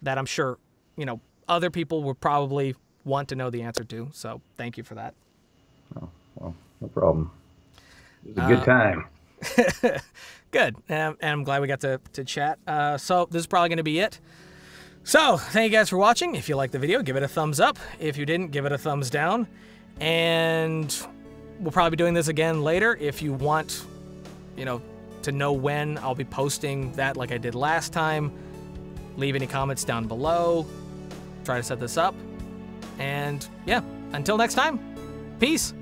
S1: that I'm sure you know other people would probably want to know the answer to. So thank you for that.
S2: Oh, well, no problem. It was a good uh, time.
S1: <laughs> good, and, I'm glad we got to to chat. Uh, so this is probably going to be it. So thank you guys for watching. If you liked the video, give it a thumbs up. If you didn't, give it a thumbs down. And We'll probably be doing this again later. If you want, you know, to know when I'll be posting that like I did last time, leave any comments down below. Try to set this up. And yeah, until next time, peace.